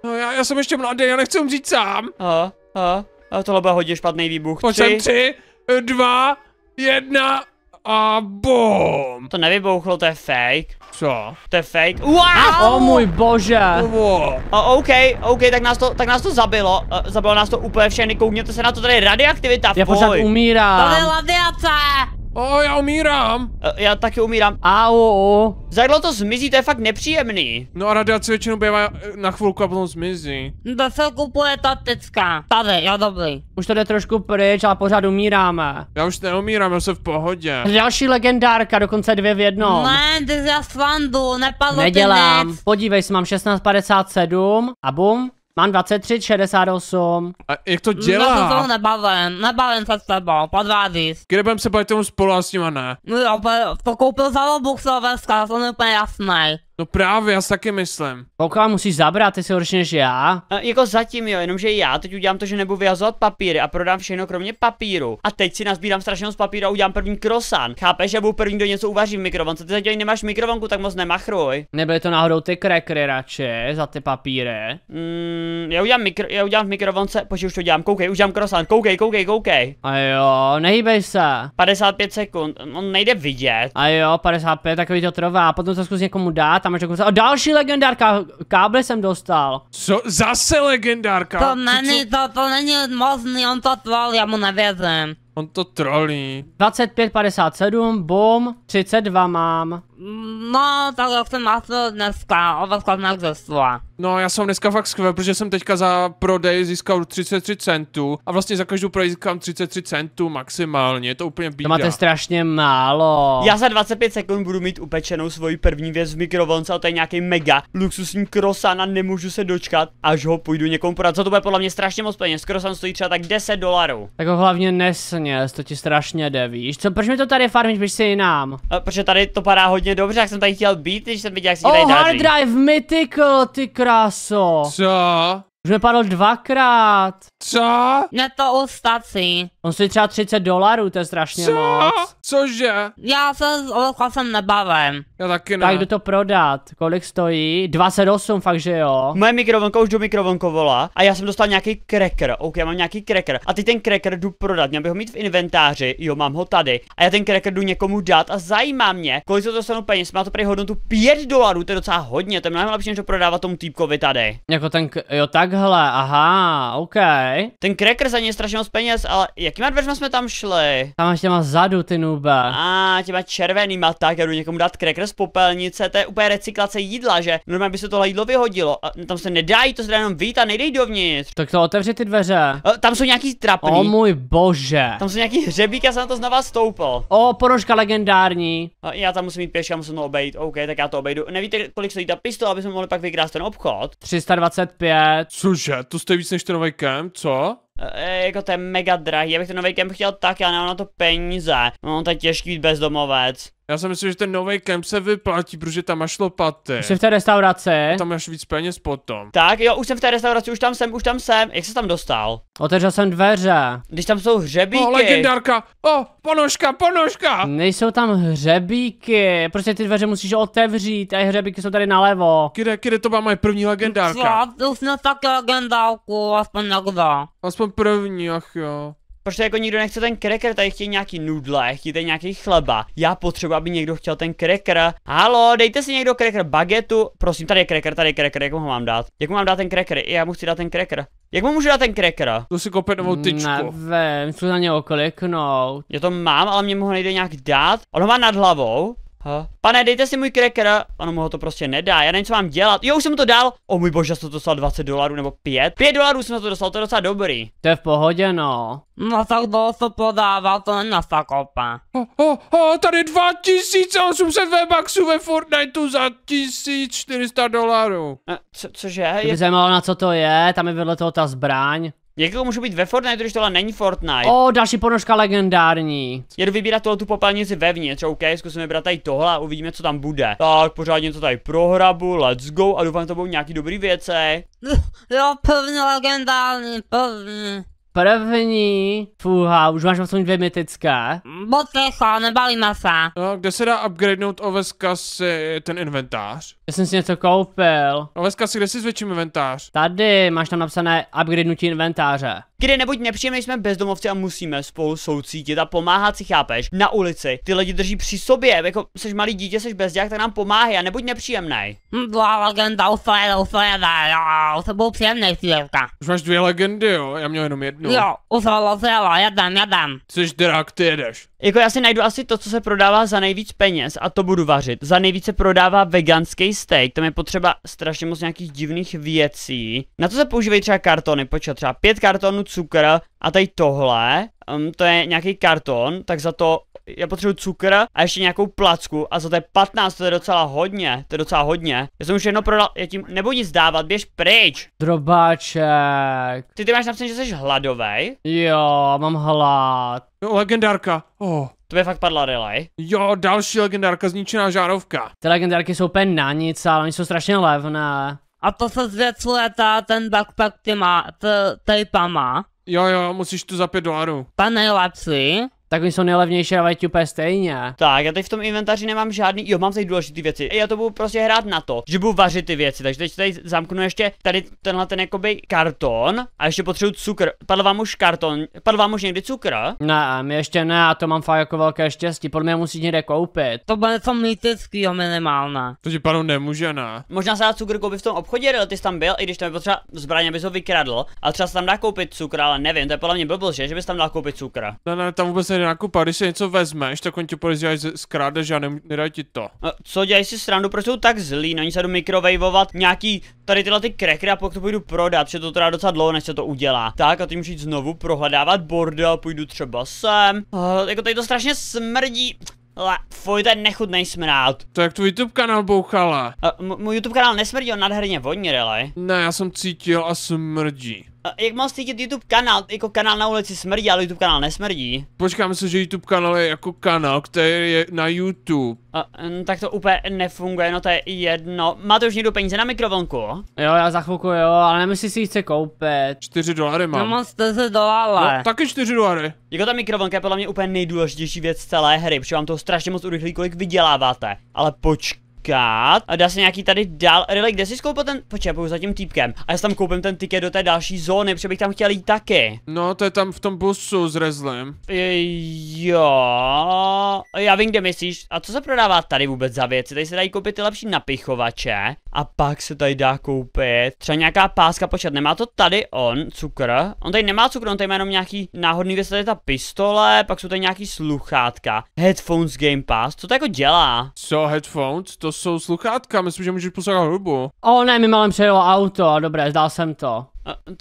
No, Já, já jsem ještě mladý, já nechci umřít sám. Uh, uh, a tohle bude hodně špatný výbuch. Pojď tři, dva, jedna a bom. To nevybouchlo, to je fake. Co? To je fake. Wow! O oh, můj bože. Wow. O, OK, OK, tak nás to, tak nás to zabilo. Uh, zabilo nás to úplně všechny, koukněte se na to, tady radioaktivita, Já pořád umírám. To je radiace. O, já umírám. E, já taky umírám. Au. Zajdlo to zmizí, to je fakt nepříjemný. No a radiace většinou bývá e, na chvilku a potom zmizí. To se kupuje ta tecka. Tady, já dobrý. Už to jde trošku pryč, ale pořád umíráme. Já už neumírám, já jsem v pohodě. Další legendárka, dokonce dvě v jednom. Ne, ty já svandu, nepadlo Nedělám. Podívej se, mám 16.57 a bum, Mám 23, 68. A jak to dělá? Já no, jsem nebaven, nebaven se s tebou, podvádíš. Kdy budem se bavit tomu spolu a s a ne? No jo, to koupil za Robuxové vzkaz, on je úplně jasný. No právě, já si taky myslím. Kouká, musí zabrat, ty si horší než já. A, jako zatím jo, jenomže já teď udělám to, že nebudu vyhazovat papíry a prodám všechno kromě papíru. A teď si nazbírám strašně z papíru a udělám první krosan. Chápeš, že budu první, do něco uvařím mikrovonce. Ty zatím nemáš mikrovonku, tak moc nemachruj. Nebyly to náhodou ty krekry radši za ty papíry? Mm, já udělám, mikro, já udělám v mikrovonce, počkej, už to dělám, koukej, už dělám krosan, koukej, koukej, koukej. A jo, nehýbej se. 55 sekund, on nejde vidět. A jo, 55, takový to trvá, potom to zkus někomu dát tam až dokonce. A další legendárka, káble jsem dostal. Co? Zase legendárka? To není, to, to není možný, on to tval, já mu nevěřím. On to trolí. 25,57, bum, 32 mám. No, tak jak jsem to dneska, oba skladná zesla. No, já jsem dneska fakt skvěl, protože jsem teďka za prodej získal 33 centů a vlastně za každou prodej získám 33 centů maximálně, je to úplně bída. To máte strašně málo. Já za 25 sekund budu mít upečenou svoji první věc v mikrovlnce a to je nějaký mega luxusní krosan a nemůžu se dočkat, až ho půjdu někomu prodat. Co to bude podle mě strašně moc peněz, krosan stojí třeba tak 10 dolarů. Tak ho hlavně nesně peněz, to ti strašně jde, víš? Co, proč mi to tady farmíš, když si jinám? A, protože tady to padá hodně dobře, jak jsem tady chtěl být, když jsem viděl, jak si oh, tady Oh, hard drive mythical, ty kráso. Co? Už mi padl dvakrát. Co? Ne to ustací. On si třeba 30 dolarů, to je strašně Co? moc. Cože? Já se s jsem nebavím. Já taky ne. Tak jdu to prodat. Kolik stojí? 28, fakt že jo. Moje mikrovonka už do mikrovlnko volá a já jsem dostal nějaký cracker. OK, já mám nějaký cracker. A ty ten cracker jdu prodat. Měl bych ho mít v inventáři. Jo, mám ho tady. A já ten cracker jdu někomu dát a zajímá mě, kolik to dostanu peněz. Má to prý hodnotu 5 dolarů, to je docela hodně. To je mnohem lepší, než to prodávat tomu týpkovi tady. Jako ten, jo takhle, aha, OK. Okay. Ten cracker za něj je strašně moc peněz, ale jakýma dveřma jsme tam šli? Tam až těma zadu, ty nuba. A těma červenýma, tak já jdu někomu dát cracker z popelnice, to je úplně recyklace jídla, že? Normálně by se tohle jídlo vyhodilo. A tam se nedá jít, to se dá jenom vít a nejdej dovnitř. Tak to otevři ty dveře. A, tam jsou nějaký trapný. O můj bože. Tam jsou nějaký hřebík, já jsem na to znova stoupal. O, porožka legendární. A, já tam musím jít pěš, já musím to obejít. OK, tak já to obejdu. Nevíte, kolik stojí ta pistole, aby jsme mohli pak vykrást ten obchod? 325. Cože, to stojí víc než ten nový kemp? co? E, e, jako to je mega drahý, já bych ten nový kemp chtěl tak, já nemám na to peníze. No, to je těžký být bezdomovec. Já si myslím, že ten nový kemp se vyplatí, protože tam máš lopaty. Jsi v té restauraci. Tam máš víc peněz potom. Tak jo, už jsem v té restauraci, už tam jsem, už tam jsem. Jak se tam dostal? Otevřel jsem dveře. Když tam jsou hřebíky. O, legendárka. O, ponožka, ponožka. Nejsou tam hřebíky. Prostě ty dveře musíš otevřít a hřebíky jsou tady nalevo. Kde, kde to má moje první legendárka? Já, už jsem taky legendárku, aspoň někdo. Aspoň první, ach jo. Protože jako nikdo nechce ten cracker, tady chtějí nějaký nudle, chtějí tady nějaký chleba. Já potřebuji, aby někdo chtěl ten cracker. Halo, dejte si někdo cracker bagetu. Prosím, tady je cracker, tady je cracker, jak mu ho mám dát? Jak mu mám dát ten cracker? Já mu chci dát ten cracker. Jak mu můžu dát ten cracker? To si koupit novou tyčku. Nevím, co na něho kliknout. Já to mám, ale mě mu ho nejde nějak dát. Ono má nad hlavou. Ha? Pane, dejte si můj cracker. Ano, mu ho to prostě nedá. Já nevím, co mám dělat. Jo, už jsem mu to dal. O můj bože, jsem to dostal 20 dolarů nebo 5. 5 dolarů jsem to dostal, to je docela dobrý. To je v pohodě, no. No tak to se podává, to není na tak Oh, oh, oh, tady 2800 V-Bucksů ve Fortniteu za 1400 dolarů. Eh, co, cože? Je... By zajímalo, na co to je, tam je vedle toho ta zbraň. Někdo může být ve Fortnite, když tohle není Fortnite? O, oh, další ponožka legendární. Jedu vybírat tohle tu popelnici vevnitř, OK, zkusíme vybrat tady tohle a uvidíme, co tam bude. Tak, pořádně to tady prohrabu, let's go a doufám, to budou nějaký dobrý věci. Jo, první legendární, první. První. Fúha, už máš vlastně dvě mytické. Bo nebalíme se. No, kde se dá upgradenout oveska si eh, ten inventář? Já jsem si něco koupil. Oleska no, si kde si zvětším inventář? Tady, máš tam napsané upgradenutí inventáře. Kdy nebuď nepříjemný, jsme bezdomovci a musíme spolu soucítit a pomáhat si, chápeš? Na ulici. Ty lidi drží při sobě, jako seš malý dítě, seš bezděk, tak nám pomáhej a nebuď nepříjemný. Hm, to byl příjemný, chvílka. Už máš dvě legendy, jo? Já měl jenom jednu. Jo, usala, usala, já jedem, já Jsi drak, ty jedeš. Jako já si najdu asi to, co se prodává za nejvíc peněz a to budu vařit. Za nejvíce prodává veganský steak, tam je potřeba strašně moc nějakých divných věcí. Na to se používají třeba kartony, počkat třeba pět kartonů cukr a tady tohle um, to je nějaký karton, tak za to já potřebuji cukr a ještě nějakou placku a za to je 15, to je docela hodně, to je docela hodně. Já jsem už jedno prodal, já tím nebudu nic dávat, běž pryč. Drobáček. Ty ty máš napsané, že jsi hladový? Jo, mám hlad. Legendárka, oh. To by fakt padla relay. Jo, další legendárka, zničená žárovka. Ty legendárky jsou úplně na nic, ale oni jsou strašně levné. A to se z ta, ten backpack ty má, ty ty má. Jo, jo, musíš tu za pět dolarů. Pane Laci, tak oni jsou nejlevnější a mají úplně stejně. Tak, já teď v tom inventáři nemám žádný, jo, mám tady důležité věci. Já to budu prostě hrát na to, že budu vařit ty věci, takže teď tady zamknu ještě tady tenhle ten jakoby karton a ještě potřebuji cukr. Padl vám už karton, padl vám už někdy cukr? Ne, my ještě ne, a to mám fakt jako velké štěstí, podle mě musí někde koupit. To bude to mýtický, minimálně. To ti panu nemůže, ne? Možná se dá cukr koupit v tom obchodě, ale ty jsi tam byl, i když tam je potřeba zbraně, aby ho vykradl, A třeba se tam dá koupit cukr, ale nevím, to je podle mě blbost, že, že bys tam dal koupit cukr. Ne, ne, tam vůbec při nákupu, když si něco vezmeš, tak oni ti podezřívají, z zkrádeš a nedají ti to. A co dělají si srandu, proč jsou tak zlí? Na ní se jdu mikrovejvovat nějaký tady tyhle ty krekry a pak to půjdu prodat, že to teda docela dlouho, než se to udělá. Tak a tím jít znovu prohledávat bordel, půjdu třeba sem. A, jako tady to strašně smrdí. Le, fuj, ten nechutnej smrát. To jak tvůj YouTube kanál bouchala. A, můj YouTube kanál nesmrdí, on nadherně voní, relej. Ne, já jsem cítil a smrdí jak mám stydět YouTube kanál? Jako kanál na ulici smrdí, ale YouTube kanál nesmrdí. Počkám se, že YouTube kanál je jako kanál, který je na YouTube. A, hm, tak to úplně nefunguje, no to je jedno. to už někdo peníze na mikrovlnku? Jo, já za chvilku jo, ale nemyslím si chce koupit. 4 dolary mám. No moc 10 dolále. No, taky 4 dolary. Jako ta mikrovlnka je podle mě úplně nejdůležitější věc celé hry, protože vám to strašně moc urychlí, kolik vyděláváte. Ale počkej týkat. A dá se nějaký tady dál. Relik, kde jsi koupil ten? Počkej, za tím týpkem. A já si tam koupím ten tiket do té další zóny, protože bych tam chtěl jít taky. No, to je tam v tom busu s Rezlem. Jo. Já vím, kde myslíš. A co se prodává tady vůbec za věci? Tady se dají koupit ty lepší napichovače. A pak se tady dá koupit třeba nějaká páska, počkat, nemá to tady on cukr. On tady nemá cukr, on tady má jenom nějaký náhodný věc, tady je ta pistole, pak jsou tady nějaký sluchátka. Headphones Game Pass, co to jako dělá? Co so, headphones? To jsou sluchátka, myslím, že můžeš poslouchat hudbu. O ne, mi malem přejelo auto, dobré, zdal jsem to.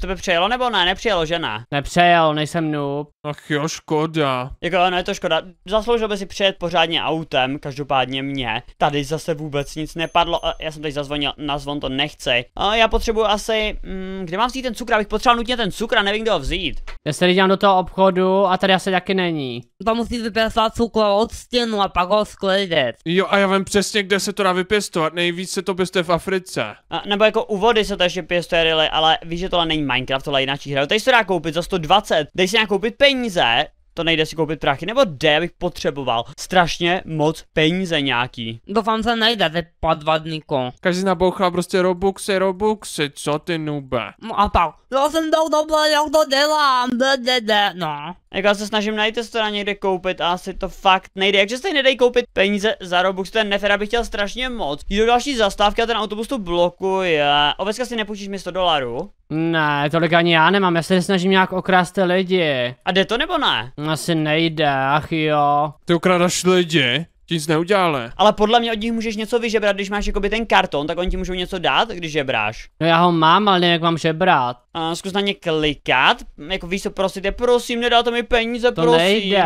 To by přejelo nebo ne? Nepřijelo, že ne? Nepřejel, nejsem noob. Ach jo, škoda. Jako ano, je to škoda. Zasloužil by si přejet pořádně autem, každopádně mě. Tady zase vůbec nic nepadlo. a Já jsem teď zazvonil, na zvon to nechce. A já potřebuju asi... Mm, kde mám vzít ten cukr? Abych potřeboval nutně ten cukr a nevím, kde ho vzít. Já se dělám do toho obchodu a tady asi taky není tam musí vypěstovat cukru od stěnu a pak ho sklidit. Jo a já vím přesně, kde se to dá vypěstovat, nejvíc se to pěstuje v Africe. A, nebo jako u vody se to ještě pěstuje, really, ale víš, že tohle není Minecraft, tohle je jináčí hra. Tady se to dá koupit za 120, dej si nějak koupit peníze, to nejde si koupit prachy, nebo jde, abych potřeboval strašně moc peníze nějaký. Doufám, že nejde, ty podvadníku. Každý nabouchá prostě robuxy, robuxy, co ty nube? No a pak, já jsem dal dobrý, jak to dělám, de, de, de, no. Jako já se snažím najít, to na někde koupit a asi to fakt nejde. Jakže se nedají koupit peníze za Robux, to je nefér, abych chtěl strašně moc. Jdu do další zastávky a ten autobus tu blokuje. Ovecka si nepůjčíš mi 100 dolarů? Ne, tolik ani já nemám, já se snažím nějak okrást lidi. A jde to nebo ne? No, asi nejde, ach jo. Ty okradaš lidi? Ti nic neudělali. Ale podle mě od nich můžeš něco vyžebrat, když máš jakoby ten karton, tak oni ti můžou něco dát, když žebráš. No já ho mám, ale nevím, jak mám žebrat. Uh, zkus na ně klikat, jako víš co, prosíte, prosím, nedáte mi peníze, to prosím. To nejde.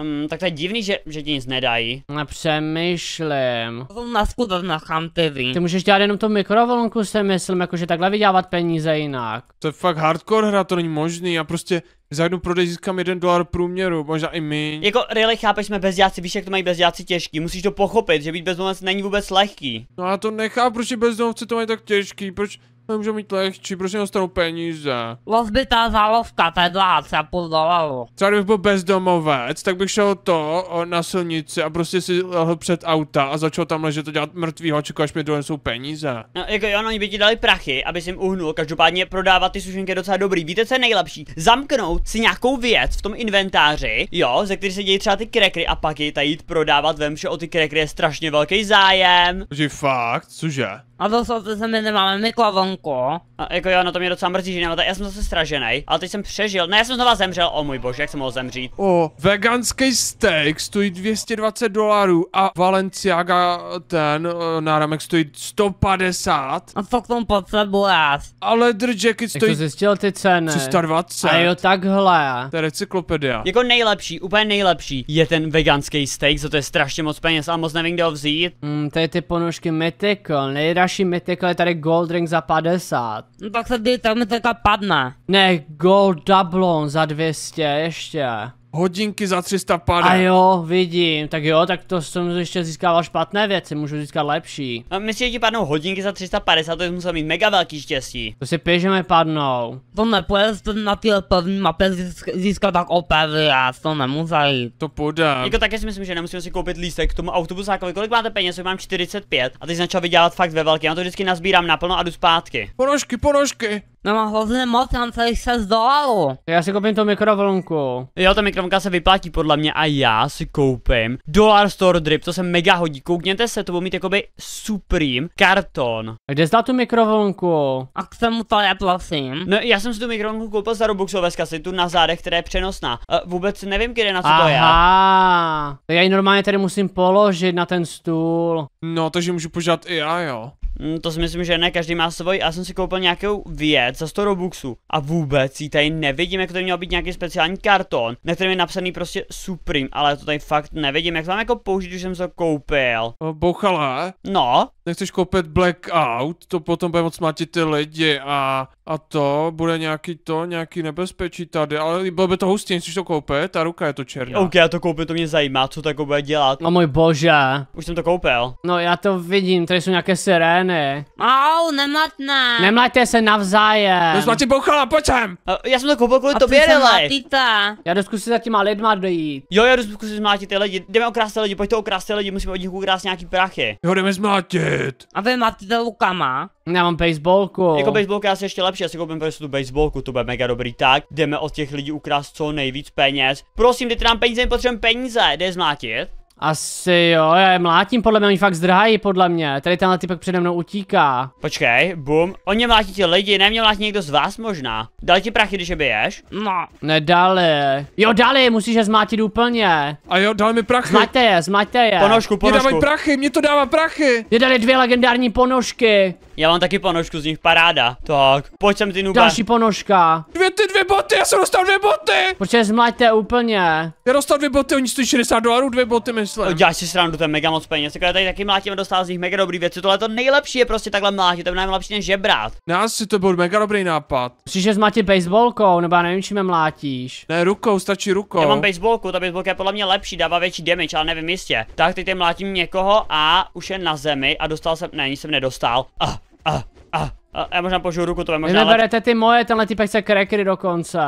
Um, tak to je divný, že, že ti nic nedají. Přemýšlím. Na skutek na chamtivý. Ty můžeš dělat jenom tu mikrovlnku, se myslím, jakože takhle vydělávat peníze jinak. To je fakt hardcore hra, to není možný, já prostě za jednu prodej získám jeden dolar průměru, možná i my. Jako, really, chápeš, jsme bezdělci, víš, jak to mají bezdělci těžký, musíš to pochopit, že být bezdomovec není vůbec lehký. No a to nechápu, proč bezdomovci to mají tak těžký, proč Nemůžu mít lehčí, proč nedostanu peníze? Lozbitá zálovka, to je půl dolaru. Třeba kdybych byl bezdomovec, tak bych šel to o, na silnici a prostě si lehl před auta a začal tam ležet to dělat mrtvýho, čekat, až mi donesou peníze. No jako jo, no, oni by ti dali prachy, aby jim uhnul, každopádně prodávat ty sušenky je docela dobrý. Víte, co je nejlepší? Zamknout si nějakou věc v tom inventáři, jo, ze který se dějí třeba ty krekry a pak je tady jít prodávat, vem, že o ty krekry je strašně velký zájem. Že fakt, cože? A to jsou, to se mi nemáme miklavonko. A jako jo, no to mě docela mrzí, že nemáte, já jsem zase stražený, ale teď jsem přežil, ne, já jsem znova zemřel, o můj bože, jak jsem mohl zemřít. O, veganský steak stojí 220 dolarů a Valenciaga ten eh, náramek stojí 150. A co k tomu potřebuješ? A leather jacket stojí... Jak zjistil ty ceny? 320. A jo, takhle. To je recyklopedia. Jako nejlepší, úplně nejlepší je ten veganský steak, za to je strašně moc peněz a moc nevím, kde ho vzít. Mm, to je ty ponožky Mythical, nejdražší strašíme, ale tady gold ring za 50. No tak se tady ta mi padne. Ne, gold doublon za 200, ještě. Hodinky za 350. A jo, vidím, tak jo, tak to jsem ještě získával špatné věci, můžu získat lepší. A myslím, že ti padnou hodinky za 350, to je musel mít mega velký štěstí. To si pěš, že mi padnou. To nepůjdeš na ty první mapě získat tak opevy a to nemusí. To půjde. Jako taky si myslím, že nemusím si koupit lístek k tomu autobusákovi. Kolik máte peněz? Mám 45 a teď začal vydělat fakt ve velkém. Já to vždycky nazbírám naplno a jdu zpátky. Ponožky, ponožky. No má hrozně moc, mám celý se dolarů. Já si koupím tu mikrovlnku. Jo, ta mikrovlnka se vyplatí podle mě a já si koupím Dollar Store Drip, to se mega hodí. Koukněte se, to bude mít jakoby Supreme karton. A kde zda tu mikrovlnku? A k tomu to prosím. No já jsem si tu mikrovlnku koupil za Robuxové kasy, tu na zádech, která je přenosná. E, vůbec nevím, kde na co Aha. to je. Aha, já ji normálně tady musím položit na ten stůl. No, takže můžu požádat i já, jo. Mm, to si myslím, že ne, každý má svoj, Já jsem si koupil nějakou věc za 100 Robuxů a vůbec ji tady nevidím, jak to měl být nějaký speciální karton, na kterém je napsaný prostě Supreme, ale to tady fakt nevidím. Jak to mám jako použít, už jsem to koupil? Bouchala? No. Nechceš koupit Blackout, to potom bude moc mlátit ty lidi a, a to bude nějaký to, nějaký nebezpečí tady, ale bylo by to hustý, nechceš to koupit, ta ruka je to černá. OK, já to koupím, to mě zajímá, co tak jako bude dělat. No můj bože. Už jsem to koupil. No já to vidím, tady jsou nějaké sirény ne. Au, nemlatné. Nemlaťte se navzájem. To no, zlatý bouchala, pojď sem. Já jsem to koupil kvůli A tobě, relej. Já jdu zkusit za těma lidma dojít. Jo, já jdu zkusit zmlátit ty lidi. Jdeme okrást ty lidi, pojďte to okrást ty lidi, musíme od nich ukrást nějaký prachy. Jo, jdeme zmlátit. A vy máte rukama. Já mám baseballku. Jako baseballka asi ještě lepší, já si koupím prostě tu baseballku, to bude mega dobrý. Tak, jdeme od těch lidí ukrást co nejvíc peněz. Prosím, dejte nám peníze, my potřebujeme peníze, jde zmlátit. Asi jo, já je mlátím podle mě, oni fakt zdrhají podle mě. Tady tenhle typek přede mnou utíká. Počkej, bum. Oni mlátí ti lidi, ne mě mlátí někdo z vás možná. Dal ti prachy, když je biješ? No. Nedali. Jo, dali, musíš je zmátit úplně. A jo, dali mi prachy. Zmáťte je, zmáťte je. Ponožku, ponožku. Mě dávají prachy, mě to dává prachy. Mě dali dvě legendární ponožky. Já mám taky ponožku, z nich paráda. Tak, pojď sem ty nuba. Další ponožka. Dvě ty dvě boty, já jsem dostal dvě boty. Proč je zmlaďte úplně? Já dostal dvě boty, oni stojí 60 dolarů, dvě boty mi tímhle stvarem. Děláš si srandu, to je mega moc peněz. Takhle tady taky mlátíme z nich mega dobrý věci. Tohle to nejlepší je prostě takhle mlátit, to je mnohem lepší než žebrat. Já si to byl mega dobrý nápad. Musíš je zmátit baseballkou, nebo já nevím, čím je mlátíš. Ne, rukou, stačí rukou. Já mám baseballku, ta baseballka je podle mě lepší, dává větší damage, ale nevím jistě. Tak teď mlátím někoho a už je na zemi a dostal jsem, ne, nic jsem nedostal. Ah, ah, ah. A já možná požiju ruku, to je možná... Vy neberete ty moje, tenhle typek se krekry dokonce.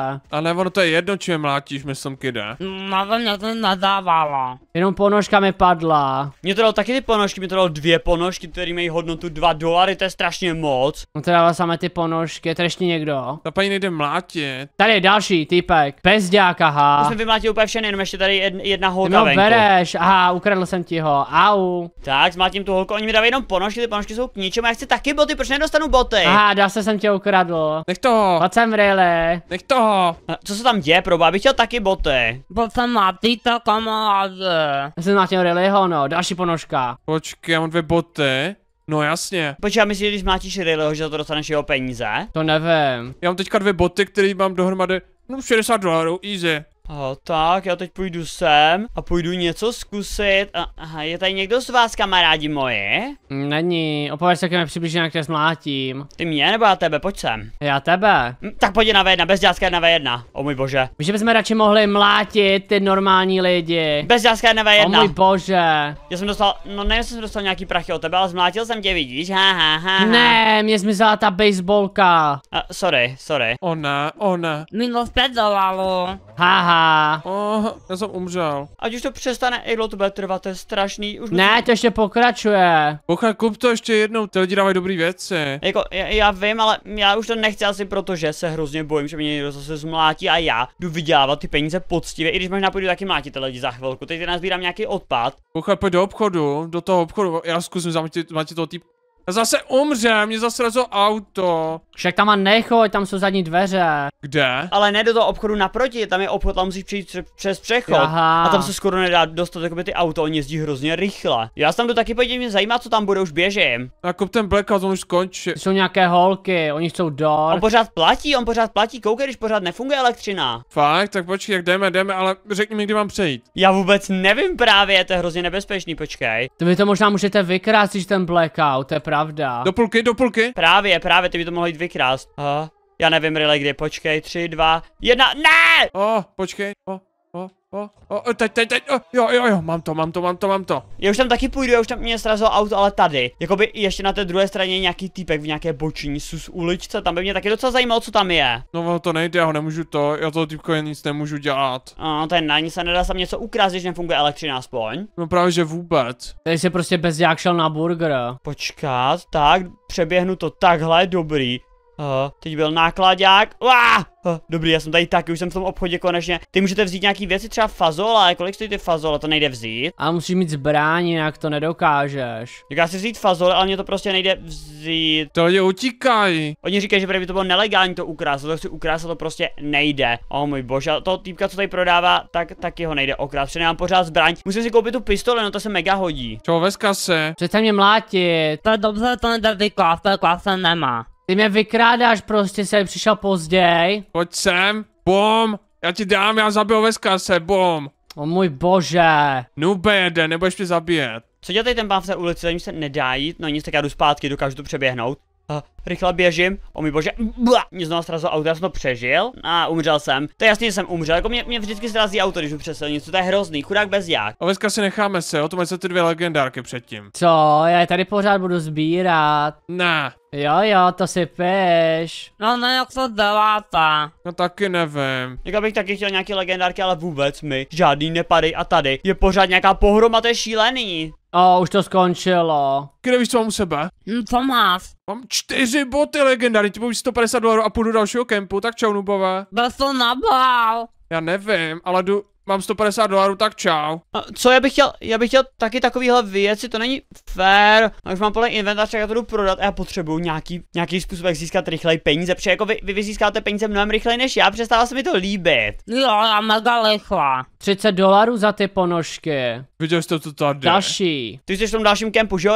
ne, ono to je jedno, či je mlátíš, mi som kida. Mm, Na to mě to nadávala. Jenom ponožka mi padla. Mě to dalo taky ty ponožky, mě to dalo dvě ponožky, které mají hodnotu 2 dolary, to je strašně moc. No to dává samé ty ponožky, to ještě někdo. Ta paní nejde mlátit. Tady je další typek, bezďák, aha. Už jsem vymlátil úplně všechny, jenom ještě tady jedna, jedna holka No, bereš, aha, ukradl jsem ti ho, au. Tak, zmátím tu holku, oni mi dávají jenom ponožky, ty ponožky jsou k ničemu, já chci taky boty, proč nedostanu boty? zase. Aha, se sem tě ukradl. Nech to. Pojď sem, Rayle. Nech to. Co se tam děje, proba? Bych chtěl taky boty. sem na mladýta, kamaráde. Já jsem těho Rayleho, no, další ponožka. Počkej, já mám dvě boty. No jasně. Počkej, že když mlátíš Rayleho, že za to dostaneš jeho peníze? To nevím. Já mám teďka dvě boty, které mám dohromady No 60 dolarů, easy. A, tak, já teď půjdu sem a půjdu něco zkusit. A, aha, je tady někdo z vás, kamarádi moje? Není, opověď se ke mně přibližně, jak tě zmlátím. Ty mě nebo já tebe, pojď sem. Já tebe. M, hm, tak pojď na V1, bez dňácka na V1, o můj bože. Víš, že bychom radši mohli mlátit ty normální lidi. Bez dňácka na V1. O můj bože. Já jsem dostal, no ne, jsem dostal nějaký prachy od tebe, ale zmlátil jsem tě, vidíš, ha, ha, ha. Ne, mě zmizela ta baseballka. A, sorry, sorry. Ona, ona. Milo v pedalalu. Haha. Oh, já jsem umřel. Ať už to přestane, i to bude trvat, to je strašný. Už ne, to ještě pokračuje. Bocha, kup to ještě jednou, ty lidi dávají dobrý věci. Jako, já, já vím, ale já už to nechci asi proto, že se hrozně bojím, že mě někdo zase zmlátí a já jdu vydělávat ty peníze poctivě, i když možná půjdu taky mlátit ty lidi za chvilku. Teď nazbírám nějaký odpad. Bocha, pojď do obchodu, do toho obchodu, já zkusím zamlátit toho typu. Zase umře, mě zase razilo auto. Však tam a nechoď, tam jsou zadní dveře. Kde? Ale ne do toho obchodu naproti, tam je obchod, tam musíš přijít přes přechod. Aha. A tam se skoro nedá dostat, jako ty auto, oni jezdí hrozně rychle. Já se tam do taky podívám, mě zajímá, co tam bude, už běžím. Jako ten blackout, on už skončí. Jsou nějaké holky, oni jsou dor. On pořád platí, on pořád platí, koukej, když pořád nefunguje elektřina. Fakt, tak počkej, jak jdeme, jdeme, ale řekni mi, kdy mám přejít. Já vůbec nevím právě, to je hrozně nebezpečný, počkej. To vy to možná můžete když ten blackout, to je právě pravda. Do půlky, do půlky. Právě, právě, ty by to mohlo jít vykrást. Aha. Já nevím, Rile, kde, počkej, tři, dva, jedna, ne! O, oh, počkej, o, oh, O, o, teď, teď, teď, o, jo, jo, jo, mám to, mám to, mám to, mám to. Já už tam taky půjdu, já už tam mě srazilo auto, ale tady. Jakoby ještě na té druhé straně nějaký týpek v nějaké boční sus uličce, tam by mě taky docela zajímalo, co tam je. No, to nejde, já ho nemůžu to, já toho jen nic nemůžu dělat. A, ten je na ní se nedá sam něco ukrát, když nefunguje elektřina aspoň. No právě, že vůbec. Tady se prostě bez šel na burger. Počkat, tak, přeběhnu to takhle, dobrý. Uh, teď byl nákladák. Uá! Uh, dobrý, já jsem tady taky, už jsem v tom obchodě konečně. Ty můžete vzít nějaký věci, třeba fazola, kolik stojí ty fazole, to nejde vzít. A musíš mít zbraň, jinak to nedokážeš. Tak já si vzít fazole, ale mě to prostě nejde vzít. To je utíkaj. Oni říkají, že by to bylo nelegální to ukrást, to si ukrást, to prostě nejde. O oh, můj bože, to týpka, co tady prodává, tak taky ho nejde okrást, protože nemám pořád zbraň. Musím si koupit tu pistole, no to se mega hodí. Čo, veska se. Přece mě mlátit. To je dobře, to nedá vyklást, to klas, nemá. Ty mě vykrádáš prostě, jsem přišel později. Pojď sem, bom, já ti dám, já zabiju Veskase, bom. O můj bože. Nube jede, nebudeš mě zabíjet. Co dělá tady ten pán v té ulici, za ním se nedá jít, no nic, tak já jdu zpátky, dokážu to přeběhnout. Uh, rychle běžím. O můj bože, bla, mě znovu srazilo auto, já jsem to přežil a umřel jsem. To je jasně, že jsem umřel, jako mě, mě vždycky srazí auto, když jdu přes silnicu, to je hrozný, chudák bez jak. A dneska si necháme se, o tom se ty dvě legendárky předtím. Co, já je tady pořád budu sbírat. Ne. Jo, jo, to si peš. No, ne, no, jak to děláte? No taky nevím. Jak bych taky chtěl nějaký legendárky, ale vůbec mi. Žádný nepady a tady je pořád nějaká pohroma, to je šílený. A už to skončilo. Kde víš, co mám u sebe? Hm, co máš? Mám čtyři boty legendární, ty 150 dolarů a půjdu do dalšího kempu, tak čau nubové. Byl to nabal. Já nevím, ale jdu mám 150 dolarů, tak čau. A co, já bych chtěl, já bych chtěl taky takovýhle věci, to není fair. A už mám plný inventář, tak já to jdu prodat a já potřebuju nějaký, nějaký způsob, jak získat rychleji peníze, protože jako vy, vy, vy získáte peníze mnohem rychleji než já, přestává se mi to líbit. Jo, já mega lechla. 30 dolarů za ty ponožky. Viděl jste to tady? Další. Ty jsi v tom dalším kempu, že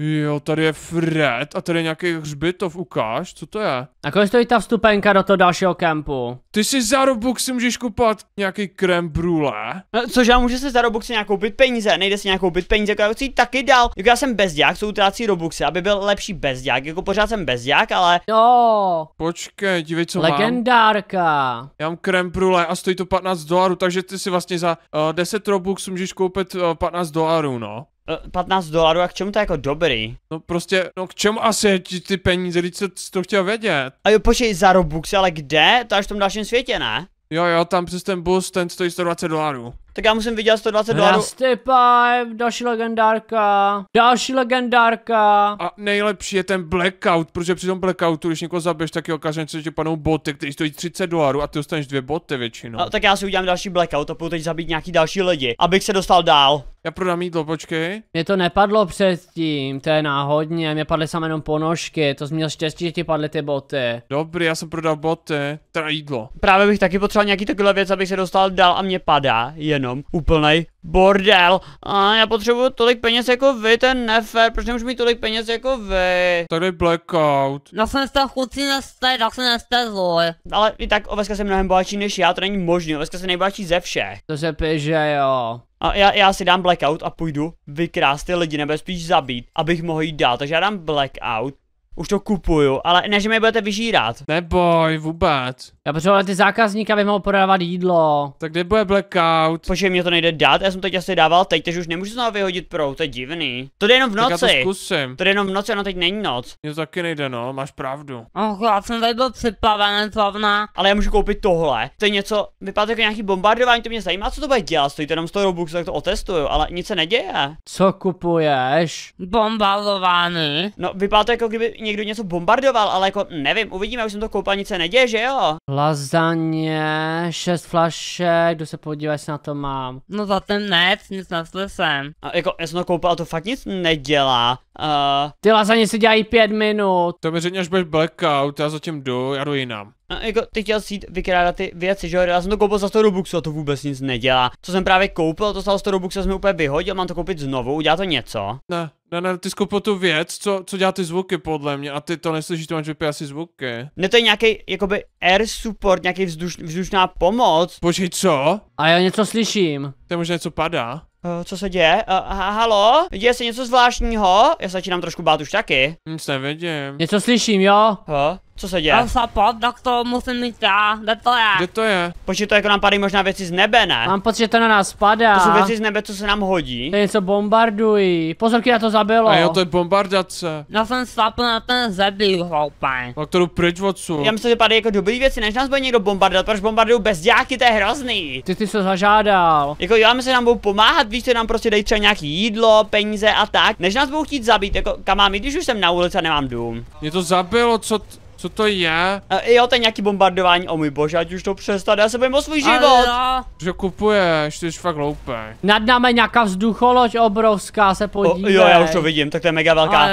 Jo, tady je Fred a tady je nějaký hřbitov, ukáž, co to je? A kolik stojí ta vstupenka do toho dalšího kempu? Ty si za Robux si můžeš kupovat nějaký krem, hůrule. No, což já můžu se za Robuxy nějakou bit peníze, nejde si nějakou bit peníze, jako já chci taky dál. Jako já jsem bezďák, jsou utrácí Robuxy, aby byl lepší bezďák, jako pořád jsem bezďák, ale... No. Počkej, dívej, co Legendárka. mám. Já mám krem brule a stojí to 15 dolarů, takže ty si vlastně za uh, eh, 10 Robux můžeš koupit uh, eh, 15 dolarů, no. 15 eh, dolarů a k čemu to je jako dobrý? No prostě, no k čemu asi ti ty peníze, když se to chtěl vědět? A jo, počkej, za Robux, ale kde? To až v tom dalším světě, ne? Jo, jo, tam přes ten bus, ten stojí 120 dolarů tak já musím vydělat 120 dolarů. Stepipe, další legendárka, další legendárka. A nejlepší je ten blackout, protože při tom blackoutu, když někoho zabiješ, tak je okážem, že ti panou boty, který stojí 30 dolarů a ty dostaneš dvě boty většinou. A, tak já si udělám další blackout a půjdu teď zabít nějaký další lidi, abych se dostal dál. Já prodám jídlo, počkej. Mě to nepadlo předtím, to je náhodně, mě padly samé jenom ponožky, to jsi měl štěstí, že ti padly ty boty. Dobrý, já jsem prodal boty, teda jídlo. Právě bych taky potřeboval nějaký takové věc, abych se dostal dál a mě padá, jenom jenom úplnej bordel. A já potřebuju tolik peněz jako vy, ten nefer proč nemůžu mít tolik peněz jako vy? Tady blackout. Já jsem z toho chucí nestej, tak se nestej zloj. Ale i tak Oveska se mnohem bohatší než já, to není možné, Oveska se nejbohatší ze všech. To se píše jo. A já, já si dám blackout a půjdu vykrást ty lidi nebo spíš zabít, abych mohl jít dál. Takže já dám blackout, už to kupuju, ale ne, že mě budete vyžírat. Neboj, vůbec. Já potřeboval ty zákazníky aby mohl prodávat jídlo. Tak kde bude blackout? Počkej, mě to nejde dát, já jsem teď asi dával teď, takže už nemůžu znovu vyhodit pro, to je divný. To jde jenom v noci. Tak já to zkusím. To jde jenom v noci, no teď není noc. Mně taky nejde, no, máš pravdu. Oh, já jsem tady byl připlavený, slavná. Ale já můžu koupit tohle. To je něco, vypadá to jako nějaký bombardování, to mě zajímá, co to bude dělat. Stojí to jenom toho Robuxu, tak to otestuju, ale nic se neděje. Co kupuješ? Bombardování. No, vypadá to jako kdyby někdo něco bombardoval, ale jako nevím, uvidíme, už jsem to koupal, nic se neděje, že jo? Lazaně, šest flašek, jdu se podívat, jestli na to mám. No za ten net, nic neslyším. A jako, já jsem to koupil a to fakt nic nedělá. Uh... Ty lazaně si dělají pět minut. To mi řekni, až budeš blackout, já zatím jdu, já jdu jinam. A jako, ty chtěl si jít vykrádat ty věci, že jo? Já jsem to koupil za 100 Robuxů a to vůbec nic nedělá. Co jsem právě koupil, to stalo 100 Robuxů, jsem úplně vyhodil, mám to koupit znovu, udělá to něco? Ne, ne, ne, ty skupu tu věc, co, co dělá ty zvuky podle mě a ty to neslyšíš, to máš vypět asi zvuky. Ne, to je nějaký jakoby air support, nějaký vzduš, vzdušná pomoc. Počkej, co? A já něco slyším. To je možná něco padá. Uh, co se děje? Uh, eh, ha, halo? Děje se něco zvláštního? Já se začínám trošku bát už taky. Nic nevidím. Něco slyším, jo? Huh? Co se děje? Já pod, tak to musím mít já. Kde to je? Kde to je? Počkej, to jako nám padají možná věci z nebe, ne? Mám pocit, že to na nás padá. To jsou věci z nebe, co se nám hodí. To je něco bombardují. Pozor, na to zabilo. A jo, to je bombardace. Já jsem slapl na ten zeblý hloupé. A kterou pryč odsu. Já myslím, že padají jako dobrý věci, než nás bude někdo bombardovat, protože bombardují bez děláky, to je hrozný. Ty ty se zažádal. Jako jo, my se nám budou pomáhat, víš, že nám prostě dej třeba nějaký jídlo, peníze a tak. Než nás budou chtít zabít, jako kam mám jít, když už jsem na ulici a nemám dům. Mě to zabilo, co co to je? E, jo, to je nějaký bombardování, o můj bože, ať už to přestane, já se bojím o svůj život. Ale, že kupuješ, ty jsi fakt hloupý. Nad námi nějaká vzducholoď obrovská, se podívej. O, jo, já už to vidím, tak to je mega velká.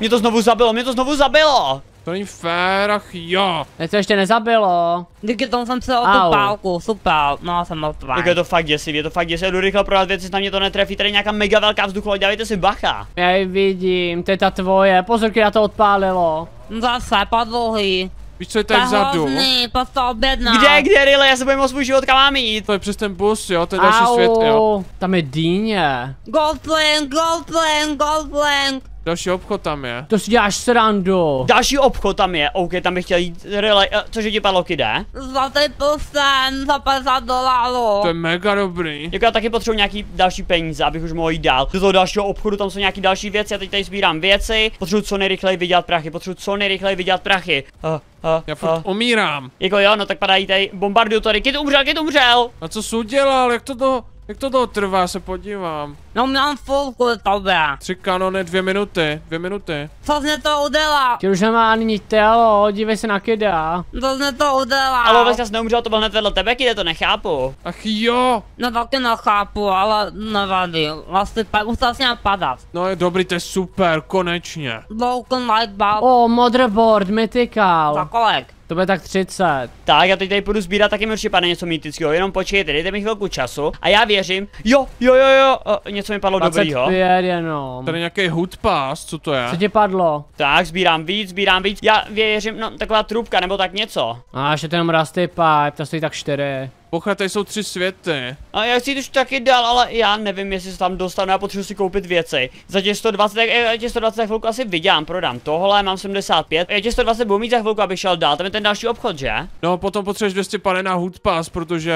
Mě to znovu zabilo, mě to znovu zabilo. To není fér, ach jo. Mě to ještě nezabilo. Díky tomu jsem se o tu pálku, super, no jsem mrtvá. Tak je to fakt děsiv, je to fakt děsivý, jdu rychle prodat věci, na mě to netrefí, tady nějaká mega velká vzducholoď, dávejte si bacha. Já ji vidím, to je ta tvoje, pozor, kdy to odpálilo. Zase, padlohy. Víš, co je tady vzadu? Hrozný, posto Kde, kde, Rile, já se bojím o svůj život, kam mám jít? To je přes ten bus, jo, to je další Au, svět, jo. tam je dýně. Goldplank, goldplank, goldplank. Další obchod tam je. To si děláš srandu. Další obchod tam je, OK, tam bych chtěl jít relay, eh, cože ti padlo kde? Za to sen, za 50 dolarů. To je mega dobrý. Jako já taky potřebuji nějaký další peníze, abych už mohl jít dál. Do toho dalšího obchodu tam jsou nějaký další věci, já teď tady sbírám věci, potřebuji co nejrychleji vydělat prachy, potřebuji co nejrychleji vydělat prachy. Uh, Uh, já furt uh. umírám. Jako jo, no tak padají tady, Bombardu tady, kit umřel, kit umřel. A co jsi udělal, jak to to? Jak to toho trvá, se podívám. No mám fulku tobe. Tři kanony, dvě minuty, dvě minuty. Co jsi to udělá? Ti už nemá ani tělo, dívej se na kida. Co jsi to udělá? Ale vůbec jsi neumřel, to byl hned vedle tebe, kde to nechápu. Ach jo. No taky nechápu, ale nevadí. Vlastně už jsi padat. No je dobrý, to je super, konečně. Broken light bulb. O, motherboard, mythical. Tak kolik? To bude tak 30. Tak, já teď tady půjdu sbírat taky určitě pane něco mýtického, jenom počkejte, dejte mi chvilku času a já věřím. Jo, jo, jo, jo, o, něco mi padlo dobrýho. jenom. Tady nějaký hood pass, co to je? Co ti padlo? Tak, sbírám víc, sbírám víc, já věřím, no taková trubka nebo tak něco. A ještě ten jenom rusty pipe, to stojí tak 4. Pocha, tady jsou tři světy. A já chci už taky dál, ale já nevím, jestli se tam dostanu, já potřebuji si koupit věci. Za těch 120, eh, těch 120 chvilku asi vydělám, prodám tohle, mám 75. Já těch 120 budu mít za chvilku, abych šel dál, tam je ten další obchod, že? No, potom potřebuješ 200 pane na pass, protože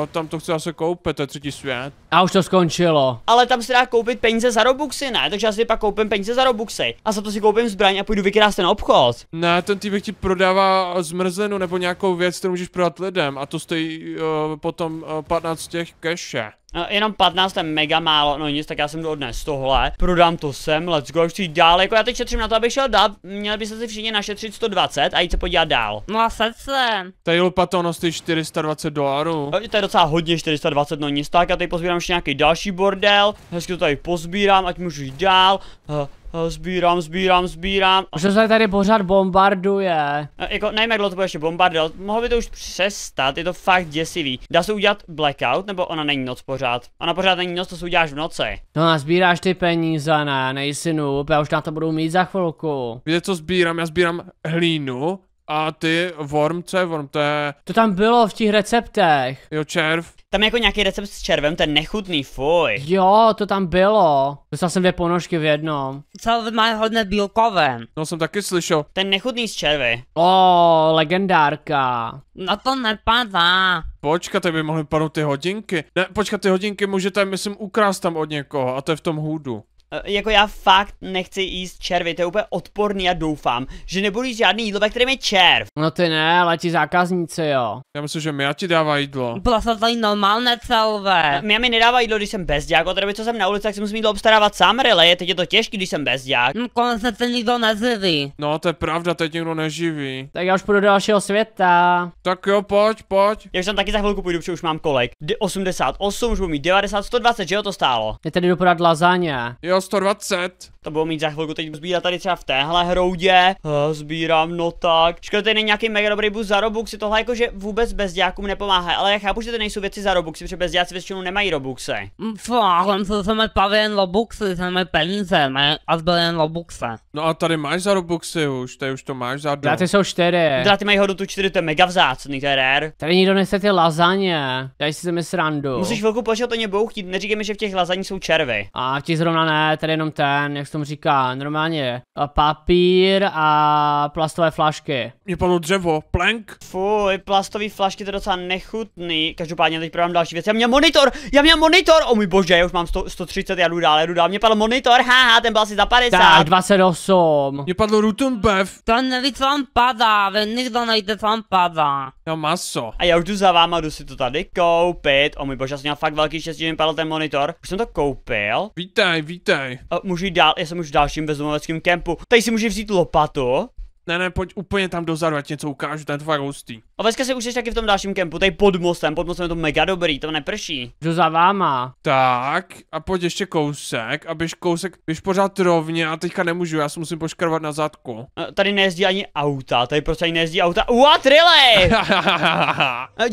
uh, tam to chci asi koupit, to je třetí svět. A už to skončilo. Ale tam se dá koupit peníze za Robuxy, ne? Takže já si pak koupím peníze za Robuxy. A za to si koupím zbraň a půjdu vykrást ten obchod. Ne, ten týbek ti prodává zmrzlinu nebo nějakou věc, kterou můžeš prodat lidem a to stojí uh, Eh, potom uh, eh, 15 těch keše. No, jenom 15 je mega málo, no nic, tak já jsem to odnes tohle, prodám to sem, let's go, chci dál, jako já teď šetřím na to, abych šel dál, měli byste si všichni našetřit 120 a jít se podívat dál. No srdce. Tady lupaton stojí 420 dolarů. No, to je docela hodně 420, no nic, tak já tady pozbírám ještě nějaký další bordel, hezky to tady pozbírám, ať můžu jít dál, uh, Eh, sbírám, sbírám, sbírám. Už se tady pořád bombarduje. No, jako, nevím, jak dlouho to bude ještě bombardovat. Mohlo by to už přestat, je to fakt děsivý. Dá se udělat blackout, nebo ona není noc pořád? Ona pořád není noc, to se uděláš v noci. No a sbíráš ty peníze, ne, nejsi noob, já už na to budu mít za chvilku. Víte, co sbírám? Já sbírám hlínu a ty worm, co je worm, to je... To tam bylo v těch receptech. Jo, červ. Tam je jako nějaký recept s červem, ten nechutný, fuj. Jo, to tam bylo. Dostal jsem dvě ponožky v jednom. Celé má hodně bílkoven. No jsem taky slyšel. Ten nechutný z červy. O, legendárka. No to nepadá. Počkat, tak by mohly padnout ty hodinky. Ne, počkat, ty hodinky můžete, myslím, ukrást tam od někoho a to je v tom hůdu. Eh, jako já fakt nechci jíst červy, to je úplně odporný a doufám, že nebudu jíst žádný jídlo, ve kterém je červ. No ty ne, ale ti zákazníci jo. Já myslím, že Mia ti dává jídlo. Byla to tady normálně celové. Eh, Mia mi nedává jídlo, když jsem bez od doby, co jsem na ulici, tak si musím jídlo obstarávat sám, je teď je to těžké, když jsem bez bezďák. No, konec se nikdo neživí. No to je pravda, teď nikdo neživí. Tak já už půjdu do dalšího světa. Tak jo, pojď, pojď. Já už tam taky za chvilku půjdu, protože už mám kolik. 88, už budu mít 90, 120, že jo to stálo. Je tady dopadat lazáně. Jo, 120 to budou mít za chvilku teď sbírat tady třeba v téhle hroudě. Eh, sbírám, no tak. Škoda, to není nějaký mega dobrý bus za Robuxy, tohle jakože vůbec bez bezdějákům nepomáhá, ale já chápu, že to nejsou věci za Robuxy, protože bezdějáci většinou nemají Robuxy. Fláhám se, jsem pavě jen Robuxy, jsem peníze, ne? A zbyl jen Robuxy. No a tady máš za Robuxy už, tady už to máš za Dráty jsou čtyři. Dráty mají hodnotu čtyři, to je mega vzácný, to je rare. Tady nikdo nese ty lazaně, daj si mi srandu. Musíš velkou počítat, to budou chtít, neříkej mi, že v těch lazaních jsou červy. A ti zrovna ne, tady jenom ten, jak tomu říká, normálně eh, papír a plastové flašky. Mě padlo dřevo, plank. Fuj, plastové flašky to je docela nechutný. Každopádně teď prodám další věc. Já měl monitor, já měl monitor, o můj bože, já už mám 100, 130, já jdu dál, já jdu dál. Mě padl monitor, haha, ten byl asi za 50. Tak, 28. Mě padlo rutumbev. To co vám padá, vy nikdo nejde, co vám padá. Já maso. A já už jdu za váma, jdu si to tady koupit. O můj bože, já jsem měl fakt velký štěstí, že mi padl ten monitor. Už jsem to koupil. Vítaj, vítaj. A, můžu jít dál, jsem už v dalším bezdomoveckém kempu. Tady si může vzít lopatu ne, ne, pojď úplně tam dozadu, ať něco ukážu, ten fakt hustý. A Veska se už taky v tom dalším kempu, tady pod mostem, pod mostem je to mega dobrý, To neprší. Jdu za váma. Tak, a pojď ještě kousek, a běž kousek, běž pořád rovně a teďka nemůžu, já se musím poškrovat na zadku. A tady nejezdí ani auta, tady prostě ani nejezdí auta. What, really?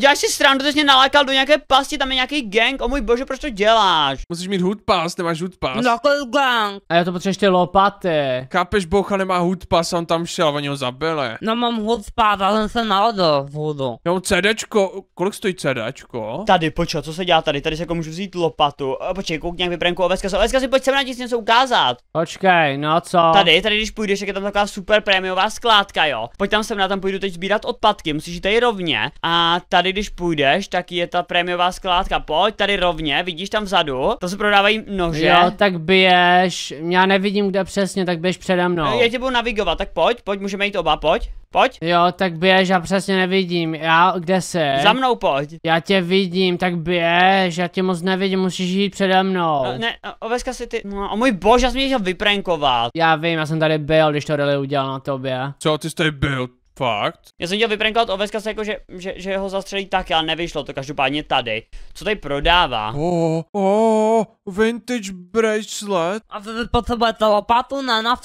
děláš si stranu ty jsi mě nalákal do nějaké pasti, tam je nějaký gang, o můj bože, proč to děláš? Musíš mít pass, nemáš pass. No, jako gang. A já to potřebuji ještě lopaty. Kápeš, bocha nemá pass, on tam šel, ho zabili. No mám hod spát, ale jsem se naladil v hodu. Jo, CDčko, kolik stojí CDčko? Tady, počkej, co se dělá tady? Tady se jako můžu vzít lopatu. Počkej, koukni, jak vyberem Oveska. Se. si pojď sem na něco ukázat. Počkej, no co? Tady, tady když půjdeš, tak je tam taková super prémiová skládka, jo. Pojď tam sem, na tam půjdu teď sbírat odpadky, musíš jít tady rovně. A tady, když půjdeš, tak je ta prémiová skládka. Pojď tady rovně, vidíš tam vzadu, to se prodávají nože. Jo, tak běž, já nevidím, kde přesně, tak běž přede mnou. Já tě budu navigovat, tak pojď, pojď, můžeme jít oba, pojď. Pojď. Jo, tak běž, já přesně nevidím. Já, kde se? Za mnou pojď. Já tě vidím, tak běž, já tě moc nevidím, musíš jít přede mnou. No, ne, oveska si ty, no, o můj bože, já jsem měl vyprankoval. Já vím, já jsem tady byl, když to Rally udělal na tobě. Co, ty jsi tady byl? Fakt? Já jsem chtěl vyprankovat oveska se jako, že, že, že ho zastřelí tak, ale nevyšlo to každopádně tady. Co tady prodává? oh, oh, vintage bracelet. A vy potřebujete lopatu na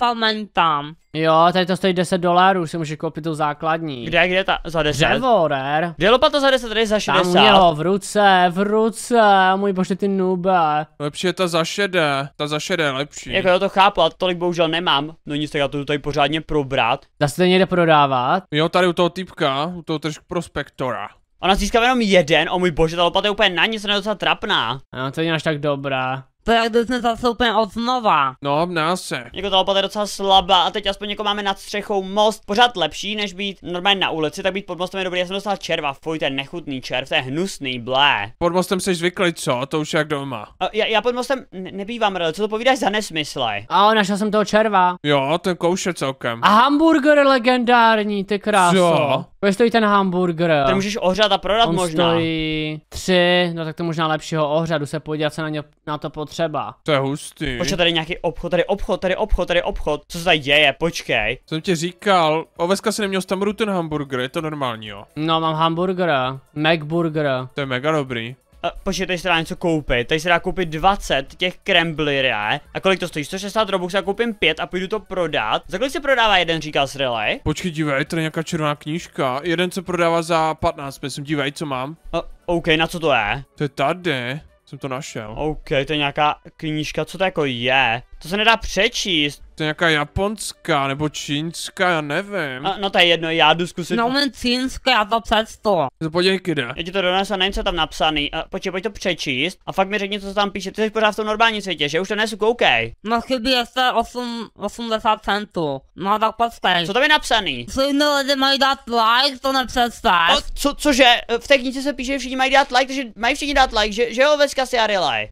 tam. Jo, tady to stojí 10 dolarů, si můžeš koupit tu základní. Kde, kde ta, za 10? Dřevo, rer. Kde lopata za 10, tady za 60? Tam jo, v ruce, v ruce, můj bože ty nube. Lepší je ta za šedé, ta za šedé lepší. Jako já to chápu, ale tolik bohužel nemám. No nic, tak já to tady pořádně probrat. Zase to někde prodávat? Jo, tady u toho typka, u toho trošku prospektora. Ona získala jenom jeden, o můj bože, ta lopata je úplně na nic, ona je docela trapná. No, to není až tak dobrá. To je zase úplně od znova. No, mná se. Jako ta opata je docela slabá a teď aspoň jako máme nad střechou most. Pořád lepší, než být normálně na ulici, tak být pod mostem je dobrý. Já jsem dostal červa, fuj, ten nechutný červ, to je hnusný, blé. Pod mostem jsi zvyklý, co? To už jak doma. A, já, já pod mostem nebývám, ale co to povídáš za nesmysly? A našel jsem toho červa. Jo, ten kouše celkem. A hamburger legendární, ty kráso. Co? Kde stojí ten hamburger? Ten můžeš ohřát a prodat On možná. stojí tři, no tak to možná lepšího ohřadu se podívat, se na, ně, na to potřebuje třeba. To je hustý. Počkej, tady nějaký obchod, tady obchod, tady obchod, tady obchod. Co se tady děje? Počkej. Jsem ti říkal, oveska si neměl tam ten hamburger, je to normální, jo? No, mám hamburger, McBurger. To je mega dobrý. Uh, počkej, tady se dá něco koupit, tady se dá koupit 20 těch kremblire a kolik to stojí? 160 robux, já koupím 5 a půjdu to prodat. Za kolik se prodává jeden, říkal Srelej? Počkej, dívej, tady je nějaká červená knížka, jeden se prodává za 15, myslím, dívej, co mám. Uh, OK, na co to je? To je tady. Jsem to našel. OK, to je nějaká knížka, co to jako je? To se nedá přečíst. To je nějaká japonská nebo čínská, já nevím. A, no to je jedno, já jdu zkusit. No men čínská, já to přečtu. To podívej, kde. Já ti to donesu nevím, co tam napsaný. A, počkej, pojď to přečíst a fakt mi řekni, co se tam píše. Ty jsi pořád v tom normálním světě, že už to nesu, koukej. No chybí ještě 8, 80 centů. No tak počkej. Co tam je napsaný? Všichni lidi mají dát like, to nepředstav. co, cože? V té knize se píše, že všichni mají dát like, takže mají všichni dát like, že, že jo, Veska si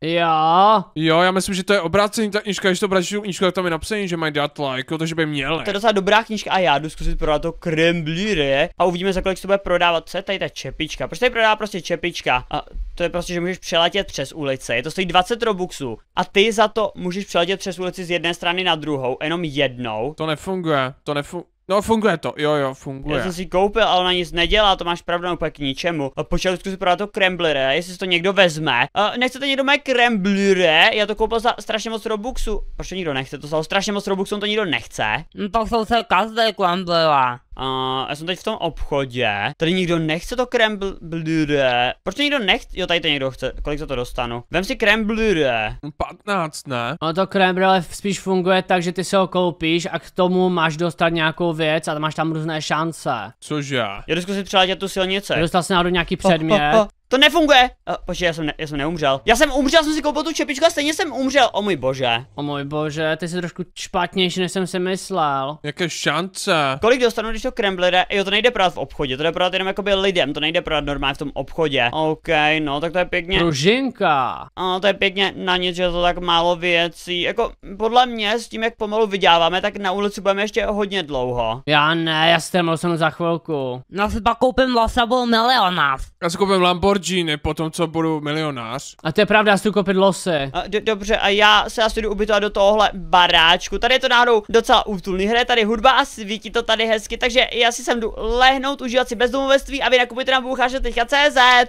Jo. Jo, já myslím, že to je obrácení ta knižka, když to brát tu knížku, tak tam je napsaný, že mají dát like, jo, takže by měl. To je docela dobrá knížka a já jdu zkusit prodat to creme a uvidíme, za kolik se bude prodávat. Co je tady ta čepička? Proč tady prodá prostě čepička? A to je prostě, že můžeš přeletět přes ulici. Je to stojí 20 robuxů a ty za to můžeš přeletět přes ulici z jedné strany na druhou, jenom jednou. To nefunguje, to nefunguje. No, funguje to, jo, jo, funguje. Já jsem si koupil, ale ona nic nedělá, to máš pravdu úplně k ničemu. A počátku si prodá to kremblere, jestli to někdo vezme. A nechcete někdo mé kremblere? Já to koupil za strašně moc robuxu. Proč to nikdo nechce? To za strašně moc robuxu, to nikdo nechce. No, to jsou se každé kremblere. A já jsem teď v tom obchodě. Tady nikdo nechce to kremblere. Proč to nikdo nechce? Jo, tady to někdo chce. Kolik za to dostanu? Vem si kremblere. 15, no, ne? No, to kremblere spíš funguje tak, že ty se ho koupíš a k tomu máš dostat nějakou věc a tam máš tam různé šance. Cože? Já vždycky si přiletět tu silnice. Dostal jsi náhodou nějaký předmět. Oh, oh, oh. To nefunguje. Uh, počkej, já jsem, ne, já jsem neumřel. Já jsem umřel, jsem si koupil tu čepičku a stejně jsem umřel. O můj bože. O můj bože, ty jsi trošku špatnější, než jsem si myslel. Jaké šance? Kolik dostanu, když to kremblede? Jo, to nejde prodat v obchodě, to jde prodat jenom jakoby lidem, to nejde prodat normálně v tom obchodě. OK, no, tak to je pěkně. Ružinka. Ano, to je pěkně na nic, že to tak málo věcí. Jako, podle mě, s tím, jak pomalu vydáváme, tak na ulici budeme ještě hodně dlouho. Já ne, já jsem za chvilku. No, si pak koupím Lasabou milionář. Já si koupím Lambo Lamborghini potom, co budu milionář. A to je pravda, já si koupit lose. A, do, dobře, a já se asi jdu ubytovat do tohohle baráčku. Tady je to náhodou docela útulný. hra, tady hudba a svítí to tady hezky, takže já si sem jdu lehnout, užívat si bezdomovectví a vy nakupujte na bucháře teďka CZ.